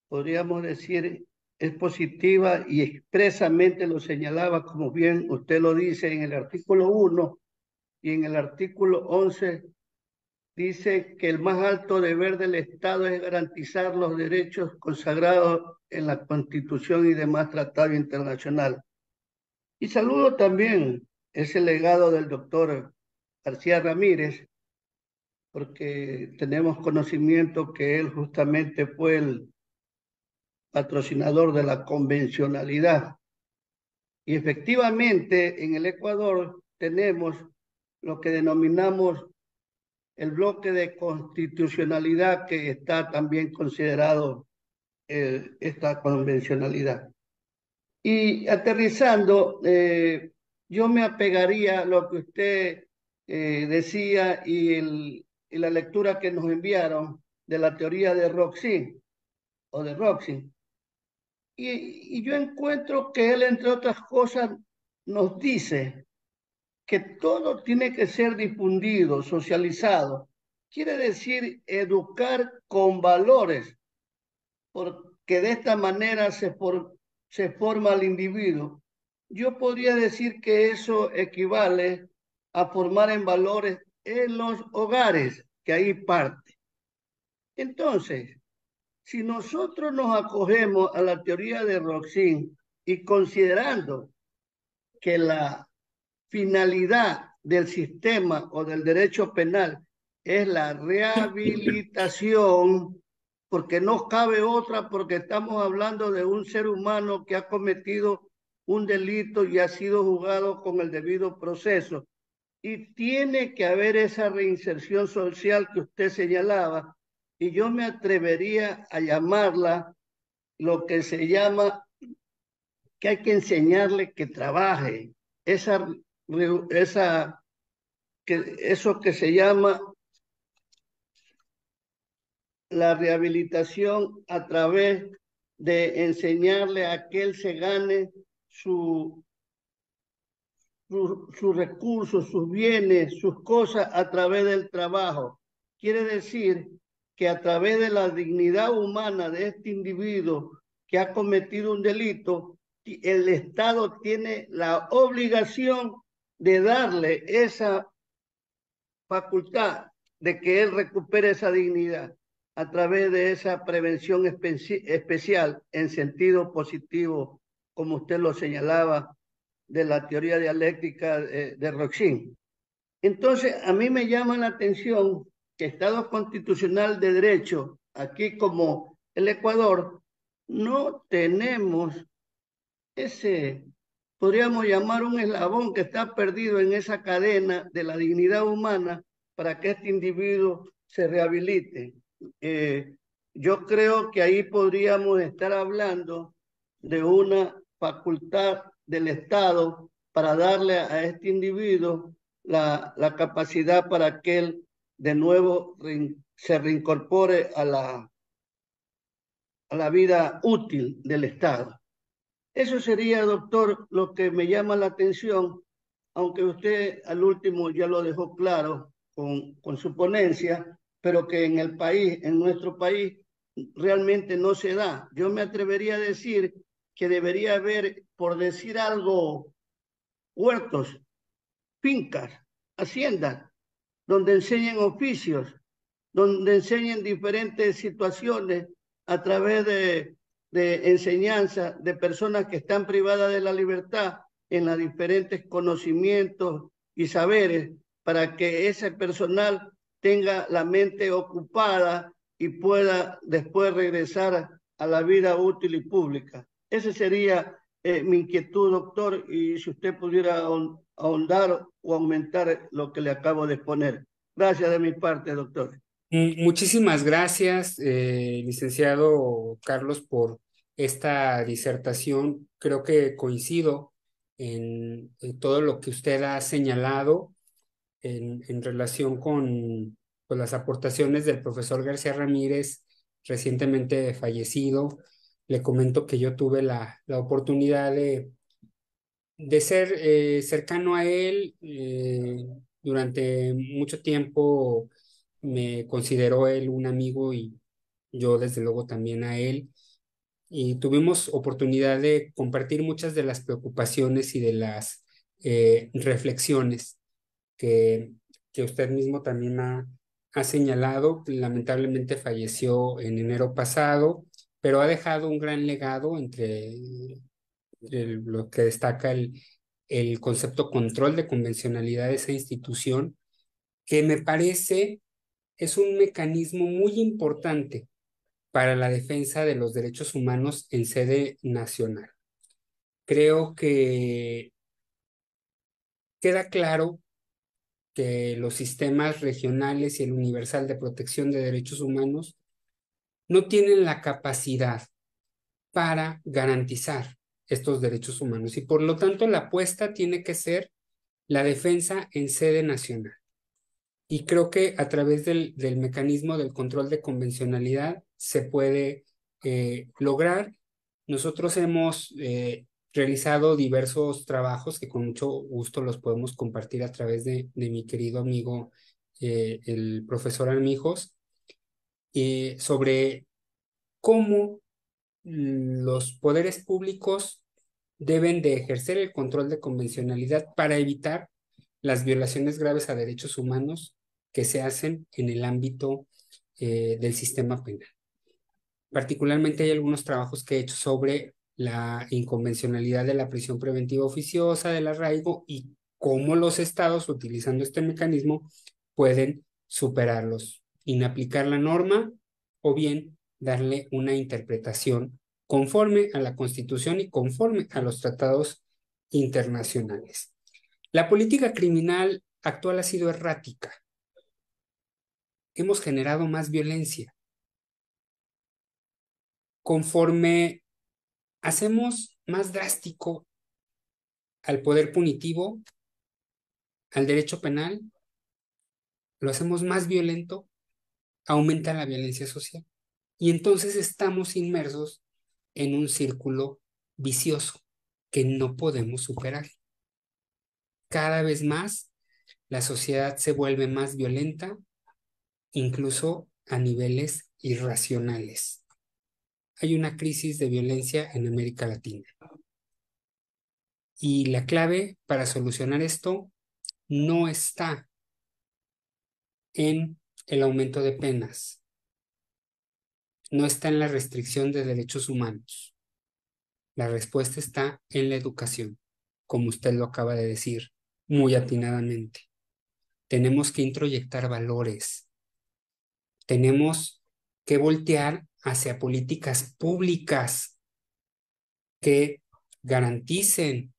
podríamos decir, es positiva y expresamente lo señalaba, como bien usted lo dice en el artículo 1 y en el artículo 11 dice que el más alto deber del Estado es garantizar los derechos consagrados en la Constitución y demás tratado internacional Y saludo también ese legado del doctor García Ramírez, porque tenemos conocimiento que él justamente fue el patrocinador de la convencionalidad. Y efectivamente en el Ecuador tenemos lo que denominamos el bloque de constitucionalidad que está también considerado eh, esta convencionalidad. Y aterrizando, eh, yo me apegaría a lo que usted eh, decía y, el, la lectura que nos enviaron de la teoría de Roxy o de Roxy. Y, y yo encuentro que él, entre otras cosas, nos dice que todo tiene que ser difundido, socializado. Quiere decir educar con valores, porque de esta manera se, se forma el individuo. Yo podría decir que eso equivale a formar en valores en los hogares, que ahí parte. Entonces, si nosotros nos acogemos a la teoría de Roxin y considerando que la finalidad del sistema o del derecho penal es la rehabilitación, porque no cabe otra, porque estamos hablando de un ser humano que ha cometido un delito y ha sido juzgado con el debido proceso. Y tiene que haber esa reinserción social que usted señalaba, y yo me atrevería a llamarla lo que se llama que hay que enseñarle que trabaje, esa esa, que, eso que se llama la rehabilitación a través de enseñarle a que él se gane su, su, sus recursos, sus bienes, sus cosas a través del trabajo. Quiere decir que a través de la dignidad humana de este individuo que ha cometido un delito, el Estado tiene la obligación de darle esa facultad de que él recupere esa dignidad a través de esa prevención especial en sentido positivo, como usted lo señalaba, de la teoría dialéctica eh, de, roxín Entonces, a mí me llama la atención que Estado constitucional de derecho, aquí como el Ecuador, no tenemos ese podríamos llamar un eslabón que está perdido en esa cadena de la dignidad humana para que este individuo se rehabilite. Eh, yo creo que ahí podríamos estar hablando de una facultad del Estado para darle a este individuo la, la capacidad para que él de nuevo se reincorpore a la, a la vida útil del Estado. Eso sería, doctor, lo que me llama la atención, aunque usted al último ya lo dejó claro con, con su ponencia, pero que en el país, en nuestro país, realmente no se da. Yo me atrevería a decir que debería haber, por decir algo, huertos, fincas, haciendas, donde enseñen oficios, donde enseñen diferentes situaciones a través de de enseñanza de personas que están privadas de la libertad en los diferentes conocimientos y saberes para que ese personal tenga la mente ocupada y pueda después regresar a la vida útil y pública. Esa sería eh, mi inquietud, doctor, y si usted pudiera ahondar o aumentar lo que le acabo de exponer. Gracias de mi parte, doctor. Eh, eh, muchísimas gracias, eh, licenciado Carlos, por esta disertación. Creo que coincido en, todo lo que usted ha señalado en, relación con, las aportaciones del profesor García Ramírez, recientemente fallecido. Le comento que yo tuve la, la oportunidad de, ser cercano a él durante mucho tiempo me consideró él un amigo y yo desde luego también a él. Y tuvimos oportunidad de compartir muchas de las preocupaciones y de las eh, reflexiones que, que usted mismo también ha, ha señalado. Lamentablemente falleció en enero pasado, pero ha dejado un gran legado entre, lo que destaca el, el concepto control de convencionalidad de esa institución, que me parece es un mecanismo muy importante para la defensa de los derechos humanos en sede nacional. Creo que queda claro que los sistemas regionales y el universal de protección de derechos humanos no tienen la capacidad para garantizar estos derechos humanos y por lo tanto la apuesta tiene que ser la defensa en sede nacional. Y creo que a través del, mecanismo del control de convencionalidad se puede eh, lograr. Nosotros hemos eh, realizado diversos trabajos que con mucho gusto los podemos compartir a través de, de mi querido amigo, eh, el profesor Armijos, sobre cómo los poderes públicos deben de ejercer el control de convencionalidad para evitar las violaciones graves a derechos humanos que se hacen en el ámbito eh, del sistema penal. Particularmente hay algunos trabajos que he hecho sobre la inconvencionalidad de la prisión preventiva oficiosa, del arraigo y cómo los estados, utilizando este mecanismo, pueden superarlos, inaplicar la norma o bien darle una interpretación conforme a la Constitución y conforme a los tratados internacionales. La política criminal actual ha sido errática hemos generado más violencia. Conforme hacemos más drástico al poder punitivo, al derecho penal, lo hacemos más violento, aumenta la violencia social. Y entonces estamos inmersos en un círculo vicioso que no podemos superar. Cada vez más la sociedad se vuelve más violenta, incluso a niveles irracionales. Hay una crisis de violencia en América Latina. Y la clave para solucionar esto no está en el aumento de penas, no está en la restricción de derechos humanos. La respuesta está en la educación, como usted lo acaba de decir muy atinadamente. Tenemos que introyectar valores, tenemos que voltear hacia políticas públicas que garanticen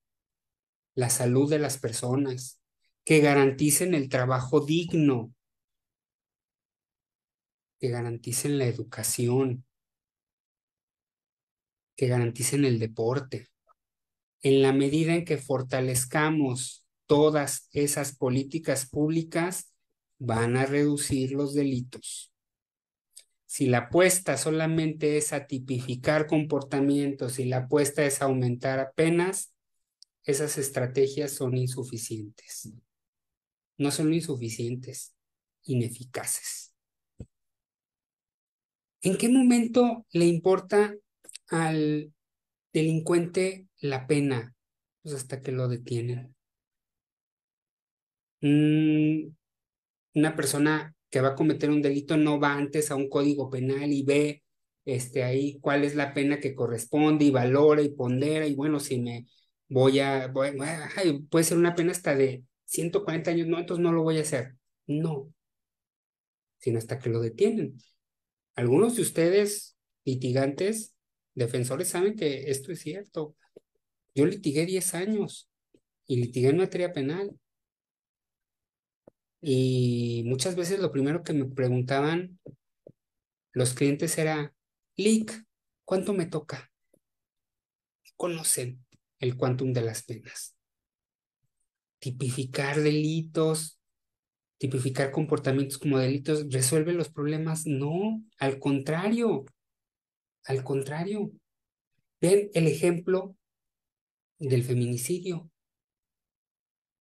la salud de las personas, que garanticen el trabajo digno, que garanticen la educación, que garanticen el deporte. En la medida en que fortalezcamos todas esas políticas públicas, van a reducir los delitos si la apuesta solamente es a tipificar comportamientos, y la apuesta es aumentar apenas, esas estrategias son insuficientes. No son insuficientes, ineficaces. ¿En qué momento le importa al delincuente la pena? Pues hasta que lo detienen. Mm, una persona que va a cometer un delito no va antes a un código penal y ve este, ahí cuál es la pena que corresponde y valora y pondera y bueno, si me voy a, puede ser una pena hasta de 140 años, no, entonces no lo voy a hacer. No, sino hasta que lo detienen. Algunos de ustedes, litigantes, defensores, saben que esto es cierto. Yo litigué 10 años y litigué en materia penal. Y muchas veces lo primero que me preguntaban los clientes era, Lick, ¿cuánto me toca? Conocen el quantum de las penas. Tipificar delitos, tipificar comportamientos como delitos, ¿resuelve los problemas? No, al contrario, al contrario. Ven el ejemplo del feminicidio.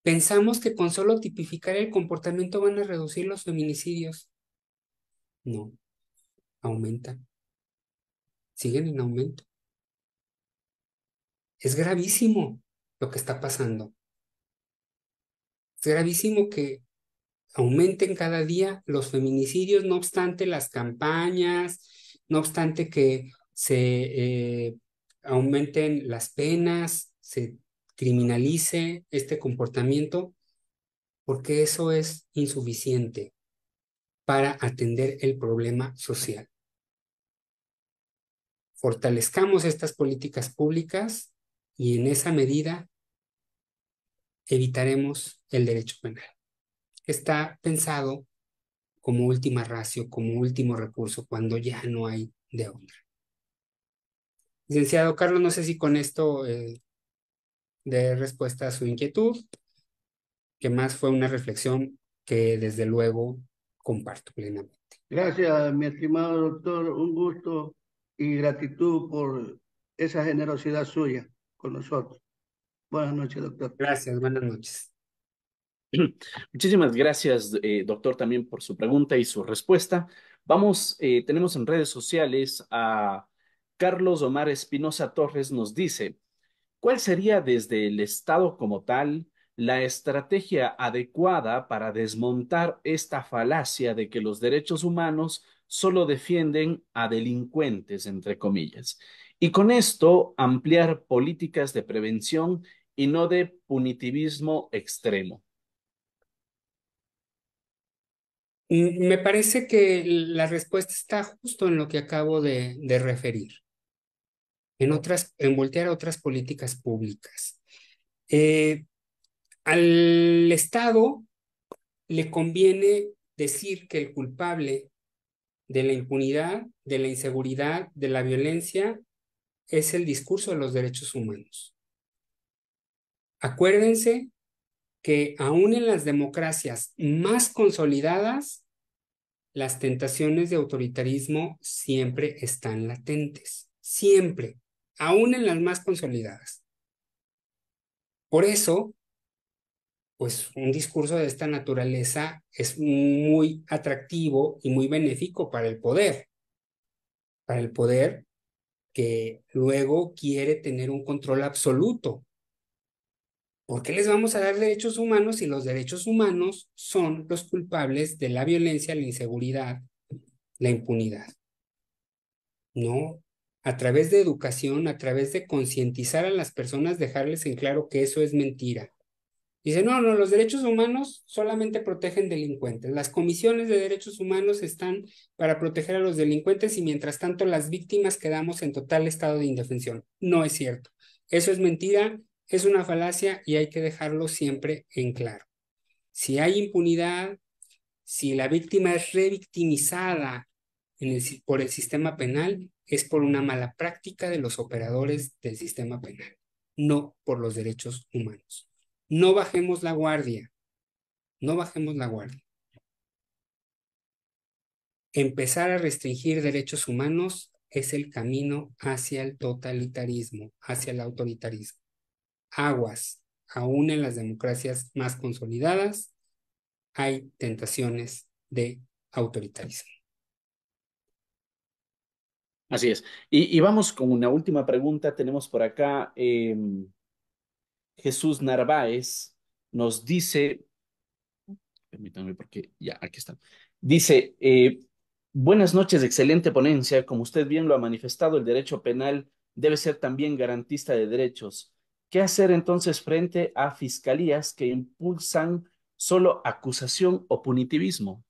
Pensamos que con solo tipificar el comportamiento van a reducir los feminicidios. No, aumentan. Siguen en aumento. Es gravísimo lo que está pasando. Es gravísimo que aumenten cada día los feminicidios, no obstante las campañas, no obstante que se eh, aumenten las penas, se criminalice este comportamiento, porque eso es insuficiente para atender el problema social. Fortalezcamos estas políticas públicas y en esa medida evitaremos el derecho penal. Está pensado como última ratio, como último recurso, cuando ya no hay de otra. Licenciado Carlos, no sé si con esto eh, de respuesta a su inquietud, que más fue una reflexión que desde luego comparto plenamente. Gracias, mi estimado doctor, un gusto y gratitud por esa generosidad suya con nosotros. Buenas noches, doctor. Gracias, buenas noches. Muchísimas gracias, eh, doctor, también por su pregunta y su respuesta. Vamos, eh, tenemos en redes sociales a Carlos Omar Espinosa Torres nos dice, ¿Cuál sería desde el Estado como tal la estrategia adecuada para desmontar esta falacia de que los derechos humanos solo defienden a delincuentes, entre comillas? Y con esto ampliar políticas de prevención y no de punitivismo extremo. Me parece que la respuesta está justo en lo que acabo de, de referir en, otras, en voltear a otras políticas públicas. Eh, al Estado le conviene decir que el culpable de la impunidad, de la inseguridad, de la violencia, es el discurso de los derechos humanos. Acuérdense que aún en las democracias más consolidadas, las tentaciones de autoritarismo siempre están latentes, siempre aún en las más consolidadas. Por eso, pues un discurso de esta naturaleza es muy atractivo y muy benéfico para el poder, para el poder que luego quiere tener un control absoluto. ¿Por qué les vamos a dar derechos humanos si los derechos humanos son los culpables de la violencia, la inseguridad, la impunidad? No, a través de educación, a través de concientizar a las personas, dejarles en claro que eso es mentira. Dice, no, no, los derechos humanos solamente protegen delincuentes. Las comisiones de derechos humanos están para proteger a los delincuentes y mientras tanto las víctimas quedamos en total estado de indefensión. No es cierto. Eso es mentira, es una falacia y hay que dejarlo siempre en claro. Si hay impunidad, si la víctima es revictimizada por el sistema penal, es por una mala práctica de los operadores del sistema penal, no por los derechos humanos. No bajemos la guardia, no bajemos la guardia. Empezar a restringir derechos humanos es el camino hacia el totalitarismo, hacia el autoritarismo. Aguas, aún en las democracias más consolidadas, hay tentaciones de autoritarismo. Así es. Y, vamos con una última pregunta. Tenemos por acá em, Jesús Narváez nos dice, permítanme porque ya, aquí está. Dice, eh, buenas noches, excelente ponencia. Como usted bien lo ha manifestado, el derecho penal debe ser también garantista de derechos. ¿Qué hacer entonces frente a fiscalías que impulsan solo acusación o punitivismo?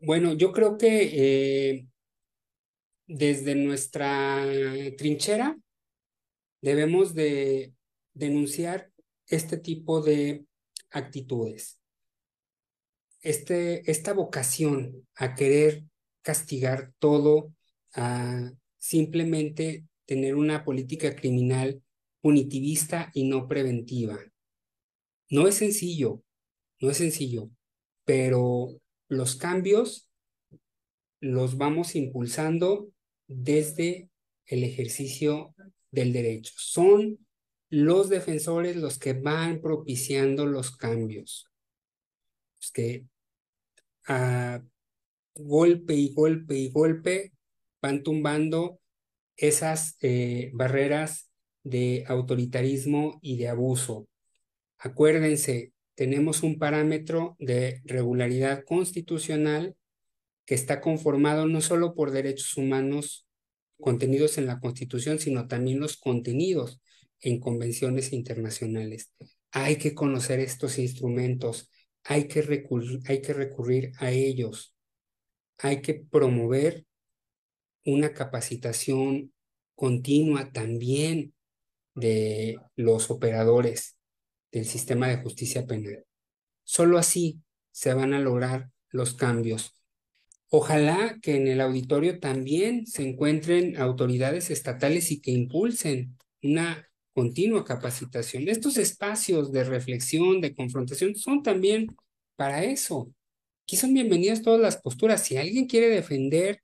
Bueno, yo creo que eh, desde nuestra trinchera debemos de denunciar este tipo de actitudes, este, esta vocación a querer castigar todo, a simplemente tener una política criminal punitivista y no preventiva. No es sencillo, no es sencillo, pero los cambios los vamos impulsando desde el ejercicio del derecho. Son los defensores los que van propiciando los cambios. que a golpe y golpe y golpe van tumbando esas eh, barreras de autoritarismo y de abuso. Acuérdense, tenemos un parámetro de regularidad constitucional que está conformado no solo por derechos humanos contenidos en la Constitución, sino también los contenidos en convenciones internacionales. Hay que conocer estos instrumentos, hay que, recurrir, hay que recurrir a ellos, hay que promover una capacitación continua también de los operadores del sistema de justicia penal. Solo así se van a lograr los cambios. Ojalá que en el auditorio también se encuentren autoridades estatales y que impulsen una continua capacitación. Estos espacios de reflexión, de confrontación, son también para eso. Aquí son bienvenidas todas las posturas. Si alguien quiere defender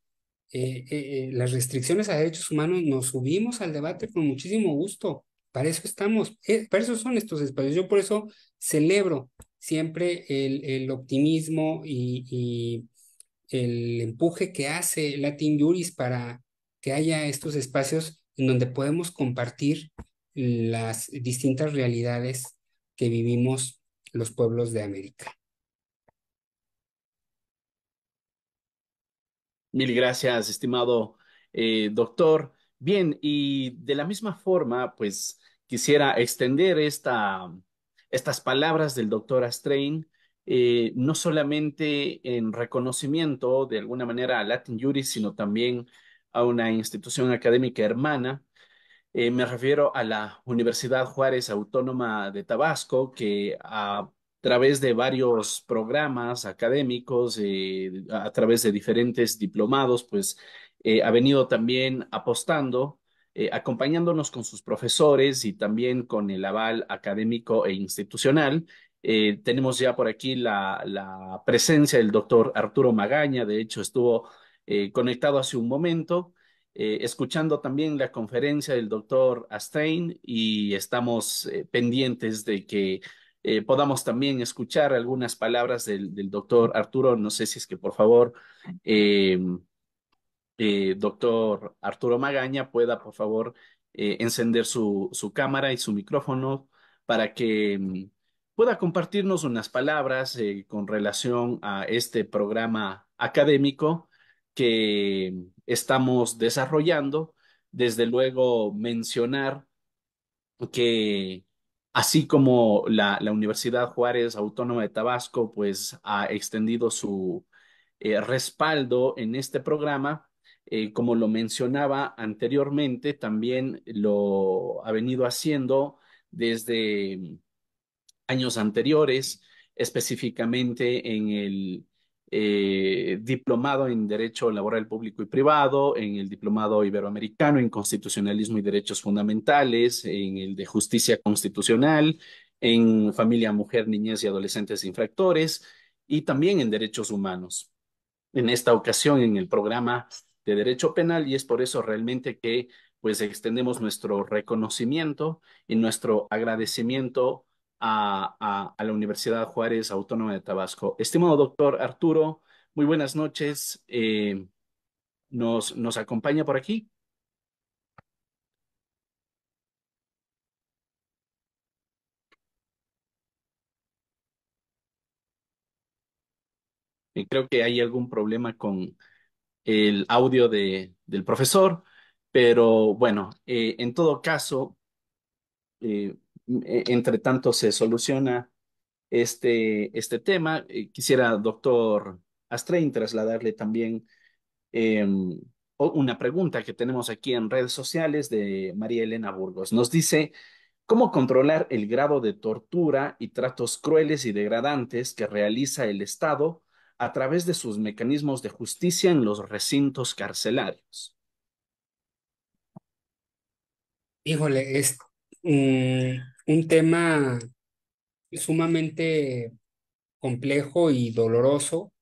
eh, eh, eh, las restricciones a derechos humanos, nos subimos al debate con muchísimo gusto. Para eso estamos, eh, para eso son estos espacios. Yo por eso celebro siempre el, optimismo y, el empuje que hace Latin Juris para que haya estos espacios en donde podemos compartir las distintas realidades que vivimos los pueblos de América. Mil gracias, estimado eh, doctor. Bien, y de la misma forma, pues quisiera extender estas palabras del doctor Astrain, eh, no solamente en reconocimiento de alguna manera a Latin Juris, sino también a una institución académica hermana. Eh, me refiero a la Universidad Juárez Autónoma de Tabasco, que a través de varios programas académicos, eh, a través de diferentes diplomados, pues ha venido también apostando eh, acompañándonos con sus profesores y también con el aval académico e institucional. Eh, tenemos ya por aquí la, la, presencia del doctor Arturo Magaña, de hecho estuvo eh, conectado hace un momento, escuchando también la conferencia del doctor Astein, y estamos pendientes de que podamos también escuchar algunas palabras del, doctor Arturo. No sé si es que por favor eh, doctor Arturo Magaña pueda, por favor, eh, encender su, su, cámara y su micrófono para que mm, pueda compartirnos unas palabras eh, con relación a este programa académico que mm, estamos desarrollando. Desde luego, mencionar que así como la, la Universidad Juárez Autónoma de Tabasco, pues ha extendido su respaldo en este programa, eh, como lo mencionaba anteriormente, también lo ha venido haciendo desde años anteriores, específicamente en el eh, diplomado en Derecho Laboral Público y Privado, en el diplomado iberoamericano en Constitucionalismo y Derechos Fundamentales, en el de Justicia Constitucional, en Familia, Mujer, Niñez y Adolescentes Infractores y también en Derechos Humanos. En esta ocasión, en el programa de derecho penal y es por eso realmente que pues extendemos nuestro reconocimiento y nuestro agradecimiento a, la Universidad Juárez Autónoma de Tabasco. Estimado doctor Arturo, muy buenas noches. Eh, nos, ¿Nos acompaña por aquí? creo que hay algún problema con, el audio de, del profesor, pero bueno, eh, en todo caso, eh, e, entre tanto se soluciona este, este tema. Eh, quisiera, doctor Astrein, trasladarle también em, una pregunta que tenemos aquí en redes sociales de María Elena Burgos. Nos dice, ¿cómo controlar el grado de tortura y tratos crueles y degradantes que realiza el Estado? a través de sus mecanismos de justicia en los recintos carcelarios. Híjole, es mm, un tema sumamente complejo y doloroso.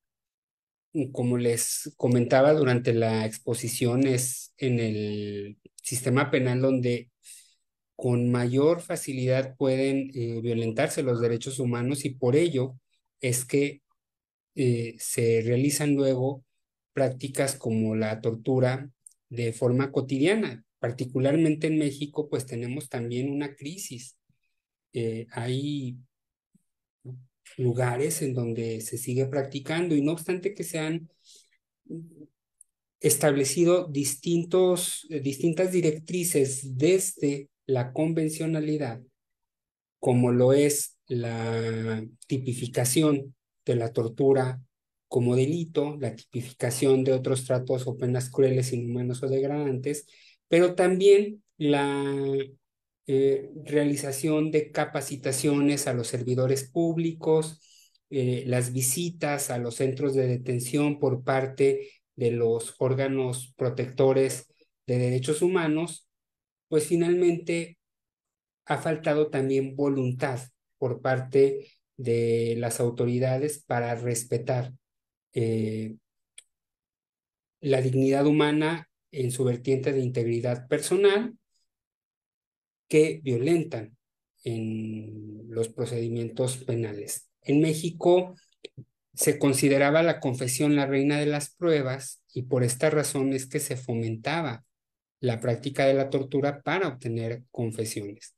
Como les comentaba durante la exposición, es en el sistema penal donde con mayor facilidad pueden eh, violentarse los derechos humanos y por ello es que eh, se realizan luego prácticas como la tortura de forma cotidiana. Particularmente en México, pues tenemos también una crisis. Eh, hay lugares en donde se sigue practicando y no obstante que se han establecido distintos, eh, distintas directrices desde la convencionalidad, como lo es la tipificación de la tortura como delito, la tipificación de otros tratos o penas crueles, inhumanos o degradantes, pero también la eh, realización de capacitaciones a los servidores públicos, eh, las visitas a los centros de detención por parte de los órganos protectores de derechos humanos, pues finalmente ha faltado también voluntad por parte de las autoridades para respetar eh, la dignidad humana en su vertiente de integridad personal que violentan en los procedimientos penales. En México se consideraba la confesión la reina de las pruebas y por esta razón es que se fomentaba la práctica de la tortura para obtener confesiones.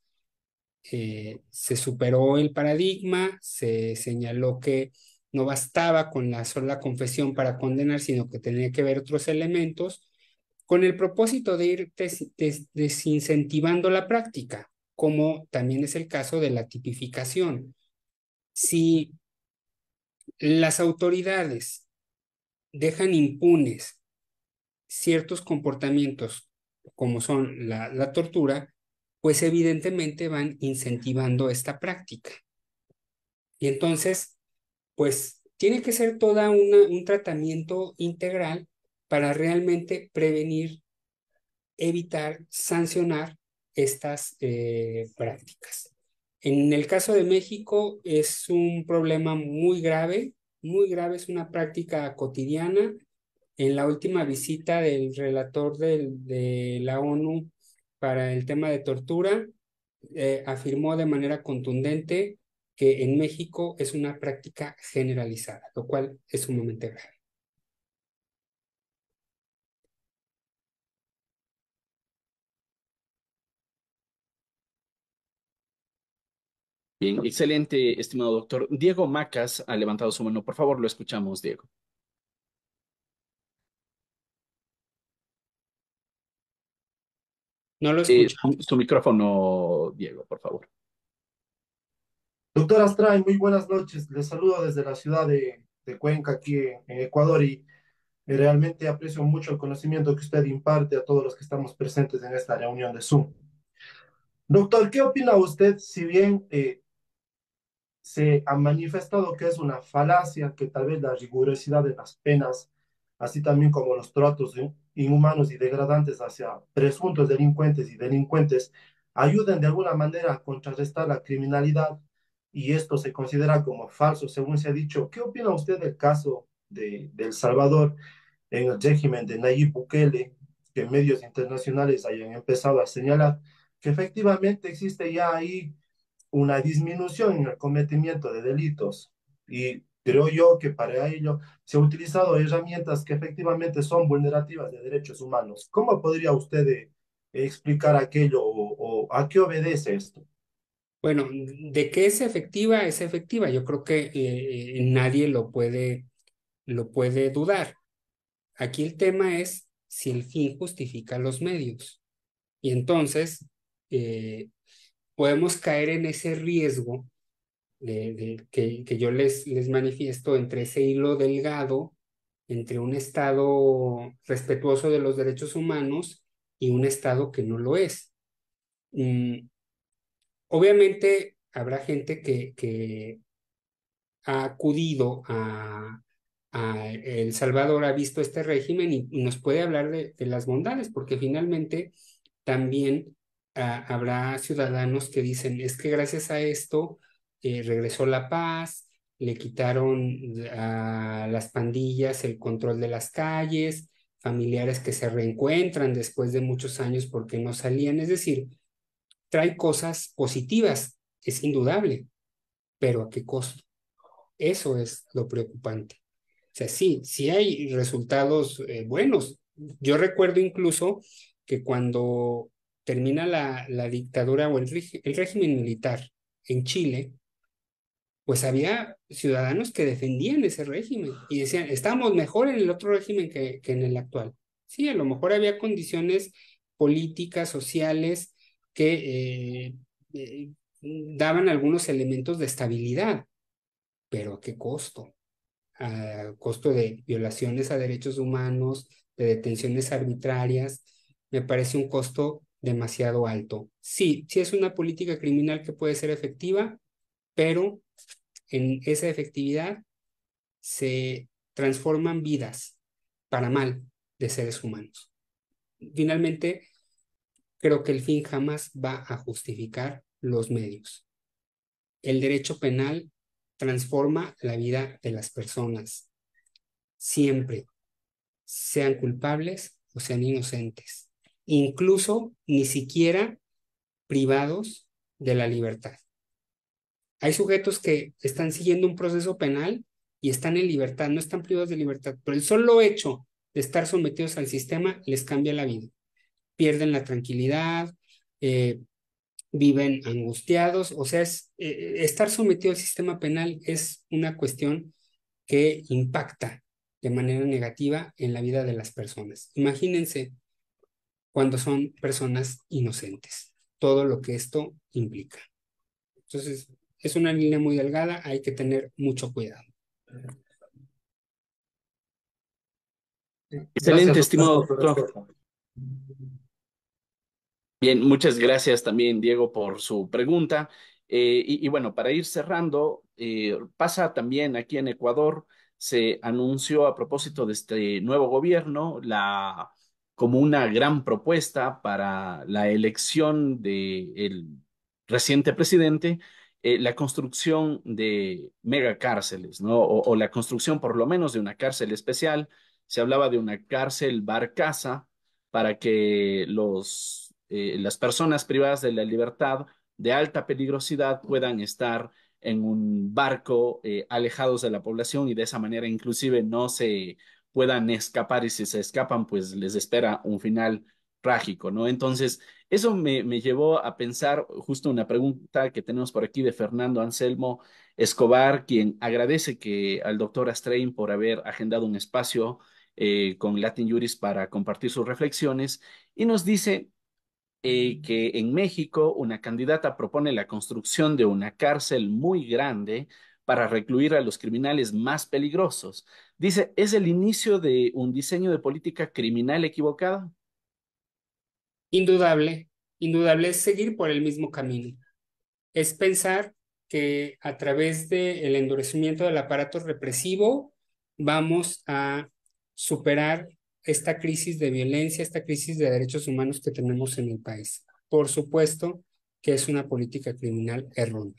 Eh, se superó el paradigma, se señaló que no bastaba con la sola confesión para condenar, sino que tenía que ver otros elementos, con el propósito de ir desincentivando la práctica, como también es el caso de la tipificación. Si las autoridades dejan impunes ciertos comportamientos, como son la tortura, pues evidentemente van incentivando esta práctica. Y entonces, pues tiene que ser toda un tratamiento integral para realmente prevenir, evitar, sancionar estas eh, prácticas. En el caso de México es un problema muy grave, muy grave, es una práctica cotidiana. En la última visita del relator de la ONU para el tema de tortura, eh, afirmó de manera contundente que en México es una práctica generalizada, lo cual es sumamente grave. Bien, excelente, estimado doctor. Diego Macas ha levantado su mano. Por favor, lo escuchamos, Diego. No lo su micrófono, Diego, por favor. Doctor Astray, muy buenas noches. Les saludo desde la ciudad de, Cuenca, aquí en, Ecuador, y eh, realmente aprecio mucho el conocimiento que usted imparte a todos los que estamos presentes en esta reunión de Zoom. Doctor, ¿qué opina usted si bien eh, se ha manifestado que es una falacia que tal vez la rigurosidad de las penas, así también como los tratos inhumanos y degradantes hacia presuntos delincuentes y delincuentes ayuden de alguna manera a contrarrestar la criminalidad y esto se considera como falso, según se ha dicho. ¿Qué opina usted del caso de, de El Salvador en el régimen de Nayib Bukele, que medios internacionales hayan empezado a señalar que efectivamente existe ya ahí una disminución en el cometimiento de delitos? Y Creo yo que para ello se han utilizado herramientas que efectivamente son vulnerativas de derechos humanos. ¿Cómo podría usted eh, explicar aquello o, a qué obedece esto? Bueno, de que es efectiva, es efectiva. Yo creo que eh, eh, nadie lo puede, lo puede dudar. Aquí el tema es si el fin justifica los medios. Y entonces podemos caer en ese riesgo que, yo les, les manifiesto entre ese hilo delgado, entre un Estado respetuoso de los derechos humanos y un Estado que no lo es. Mm, obviamente habrá gente que, que ha acudido a, El Salvador, ha visto este régimen y, nos puede hablar de, las bondades, porque finalmente también ah, habrá ciudadanos que dicen, es que gracias a esto eh, regresó la paz, le quitaron a las pandillas el control de las calles, familiares que se reencuentran después de muchos años porque no salían, es decir, trae cosas positivas, es indudable, pero ¿a qué costo? Eso es lo preocupante. O sea, sí, sí hay resultados eh, buenos. Yo recuerdo incluso que cuando termina la, dictadura o el régimen militar en Chile, pues había ciudadanos que defendían ese régimen y decían, estamos mejor en el otro régimen que, que en el actual. Sí, a lo mejor había condiciones políticas, sociales, que eh, eh, daban algunos elementos de estabilidad, pero ¿a qué costo? A costo de violaciones a derechos humanos, de detenciones arbitrarias, me parece un costo demasiado alto. Sí, sí es una política criminal que puede ser efectiva, pero en esa efectividad se transforman vidas para mal de seres humanos. Finalmente, creo que el fin jamás va a justificar los medios. El derecho penal transforma la vida de las personas, siempre, sean culpables o sean inocentes, incluso ni siquiera privados de la libertad. Hay sujetos que están siguiendo un proceso penal y están en libertad, no están privados de libertad, pero el solo hecho de estar sometidos al sistema les cambia la vida. Pierden la tranquilidad, eh, viven angustiados, o sea, eh, estar sometido al sistema penal es una cuestión que impacta de manera negativa en la vida de las personas. Imagínense cuando son personas inocentes, todo lo que esto implica. Entonces, es una línea muy delgada, hay que tener mucho cuidado. Excelente, estimado doctor. Bien, muchas gracias también, Diego, por su pregunta. Eh, y, bueno, para ir cerrando, eh, pasa también aquí en Ecuador, se anunció a propósito de este nuevo gobierno la como una gran propuesta para la elección del reciente presidente, eh, la construcción de megacárceles, ¿no? O, la construcción por lo menos de una cárcel especial. Se hablaba de una cárcel barcaza para que los, eh, las personas privadas de la libertad de alta peligrosidad puedan estar en un barco eh, alejados de la población y de esa manera inclusive no se puedan escapar y si se escapan pues les espera un final trágico, ¿no? Entonces, eso me, llevó a pensar justo una pregunta que tenemos por aquí de Fernando Anselmo Escobar, quien agradece que al doctor Astrein por haber agendado un espacio eh, con Latin Juris para compartir sus reflexiones y nos dice eh, que en México una candidata propone la construcción de una cárcel muy grande para recluir a los criminales más peligrosos. Dice, ¿es el inicio de un diseño de política criminal equivocada? indudable, indudable es seguir por el mismo camino. Es pensar que a través del el endurecimiento del aparato represivo vamos a superar esta crisis de violencia, esta crisis de derechos humanos que tenemos en el país. Por supuesto que es una política criminal errónea.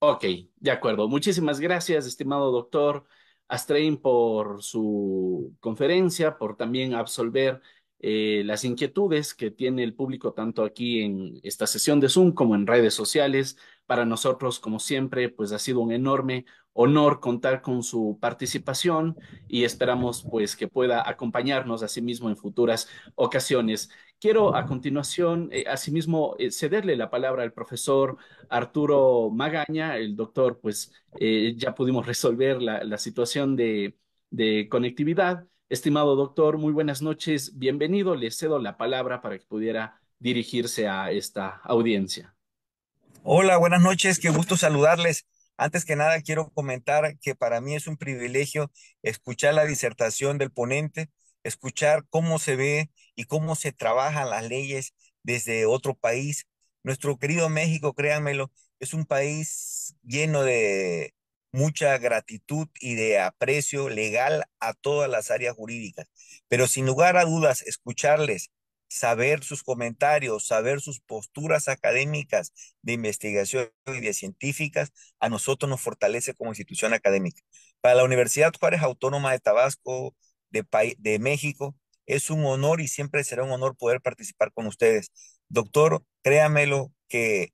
Ok, de acuerdo. Muchísimas gracias, estimado doctor. Astrein por su conferencia, por también absolver eh, las inquietudes que tiene el público tanto aquí en esta sesión de Zoom como en redes sociales. Para nosotros, como siempre, pues ha sido un enorme honor contar con su participación y esperamos pues que pueda acompañarnos asimismo en futuras ocasiones. Quiero a continuación, eh, asimismo, eh, cederle la palabra al profesor Arturo Magaña. El doctor, pues eh, ya pudimos resolver la, situación de, de, conectividad. Estimado doctor, muy buenas noches, bienvenido. Le cedo la palabra para que pudiera dirigirse a esta audiencia. Hola, buenas noches, qué gusto saludarles. Antes que nada, quiero comentar que para mí es un privilegio escuchar la disertación del ponente, escuchar cómo se ve y cómo se trabajan las leyes desde otro país. Nuestro querido México, créanmelo, es un país lleno de mucha gratitud y de aprecio legal a todas las áreas jurídicas. Pero sin lugar a dudas, escucharles, saber sus comentarios, saber sus posturas académicas de investigación y de científicas, a nosotros nos fortalece como institución académica. Para la Universidad Juárez Autónoma de Tabasco, de, de México, es un honor y siempre será un honor poder participar con ustedes. Doctor, créamelo que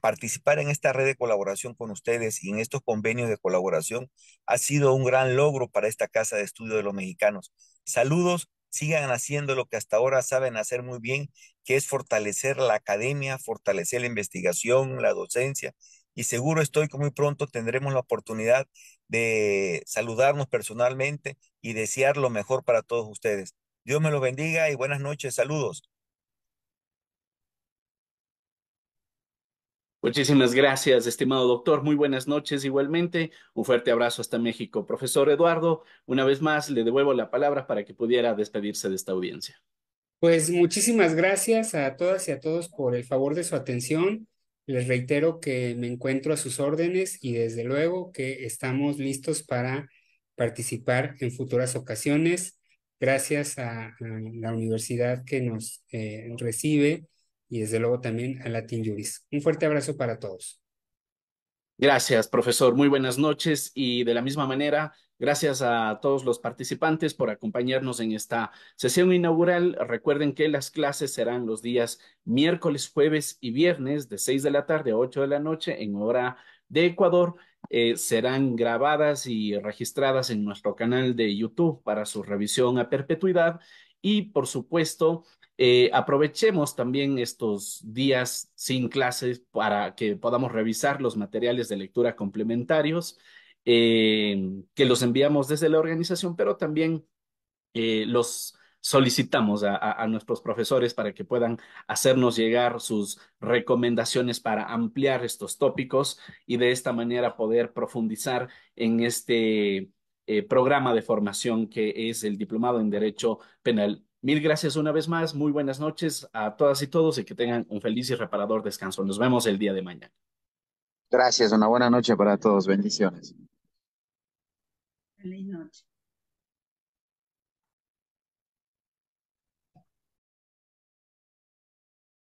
participar en esta red de colaboración con ustedes y en estos convenios de colaboración ha sido un gran logro para esta Casa de Estudio de los Mexicanos. Saludos, sigan haciendo lo que hasta ahora saben hacer muy bien, que es fortalecer la academia, fortalecer la investigación, la docencia. Y seguro estoy que muy pronto tendremos la oportunidad de saludarnos personalmente y desear lo mejor para todos ustedes. Dios me lo bendiga y buenas noches. Saludos. Muchísimas gracias, estimado doctor. Muy buenas noches igualmente. Un fuerte abrazo hasta México. Profesor Eduardo, una vez más le devuelvo la palabra para que pudiera despedirse de esta audiencia. Pues muchísimas gracias a todas y a todos por el favor de su atención. Les reitero que me encuentro a sus órdenes y desde luego que estamos listos para participar en futuras ocasiones gracias a, la universidad que nos eh, recibe y desde luego también a Latin Juris. Un fuerte abrazo para todos. Gracias, profesor. Muy buenas noches y de la misma manera, gracias a todos los participantes por acompañarnos en esta sesión inaugural. Recuerden que las clases serán los días miércoles, jueves y viernes de 6 de la tarde a 8 de la noche en hora de Ecuador eh, serán grabadas y registradas en nuestro canal de YouTube para su revisión a perpetuidad y, por supuesto, eh, aprovechemos también estos días sin clases para que podamos revisar los materiales de lectura complementarios eh, que los enviamos desde la organización, pero también los solicitamos a, nuestros profesores para que puedan hacernos llegar sus recomendaciones para ampliar estos tópicos y de esta manera poder profundizar en este eh, programa de formación que es el Diplomado en Derecho Penal. Mil gracias una vez más, muy buenas noches a todas y todos y que tengan un feliz y reparador descanso. Nos vemos el día de mañana. Gracias, una buena noche para todos, bendiciones. Feliz noche.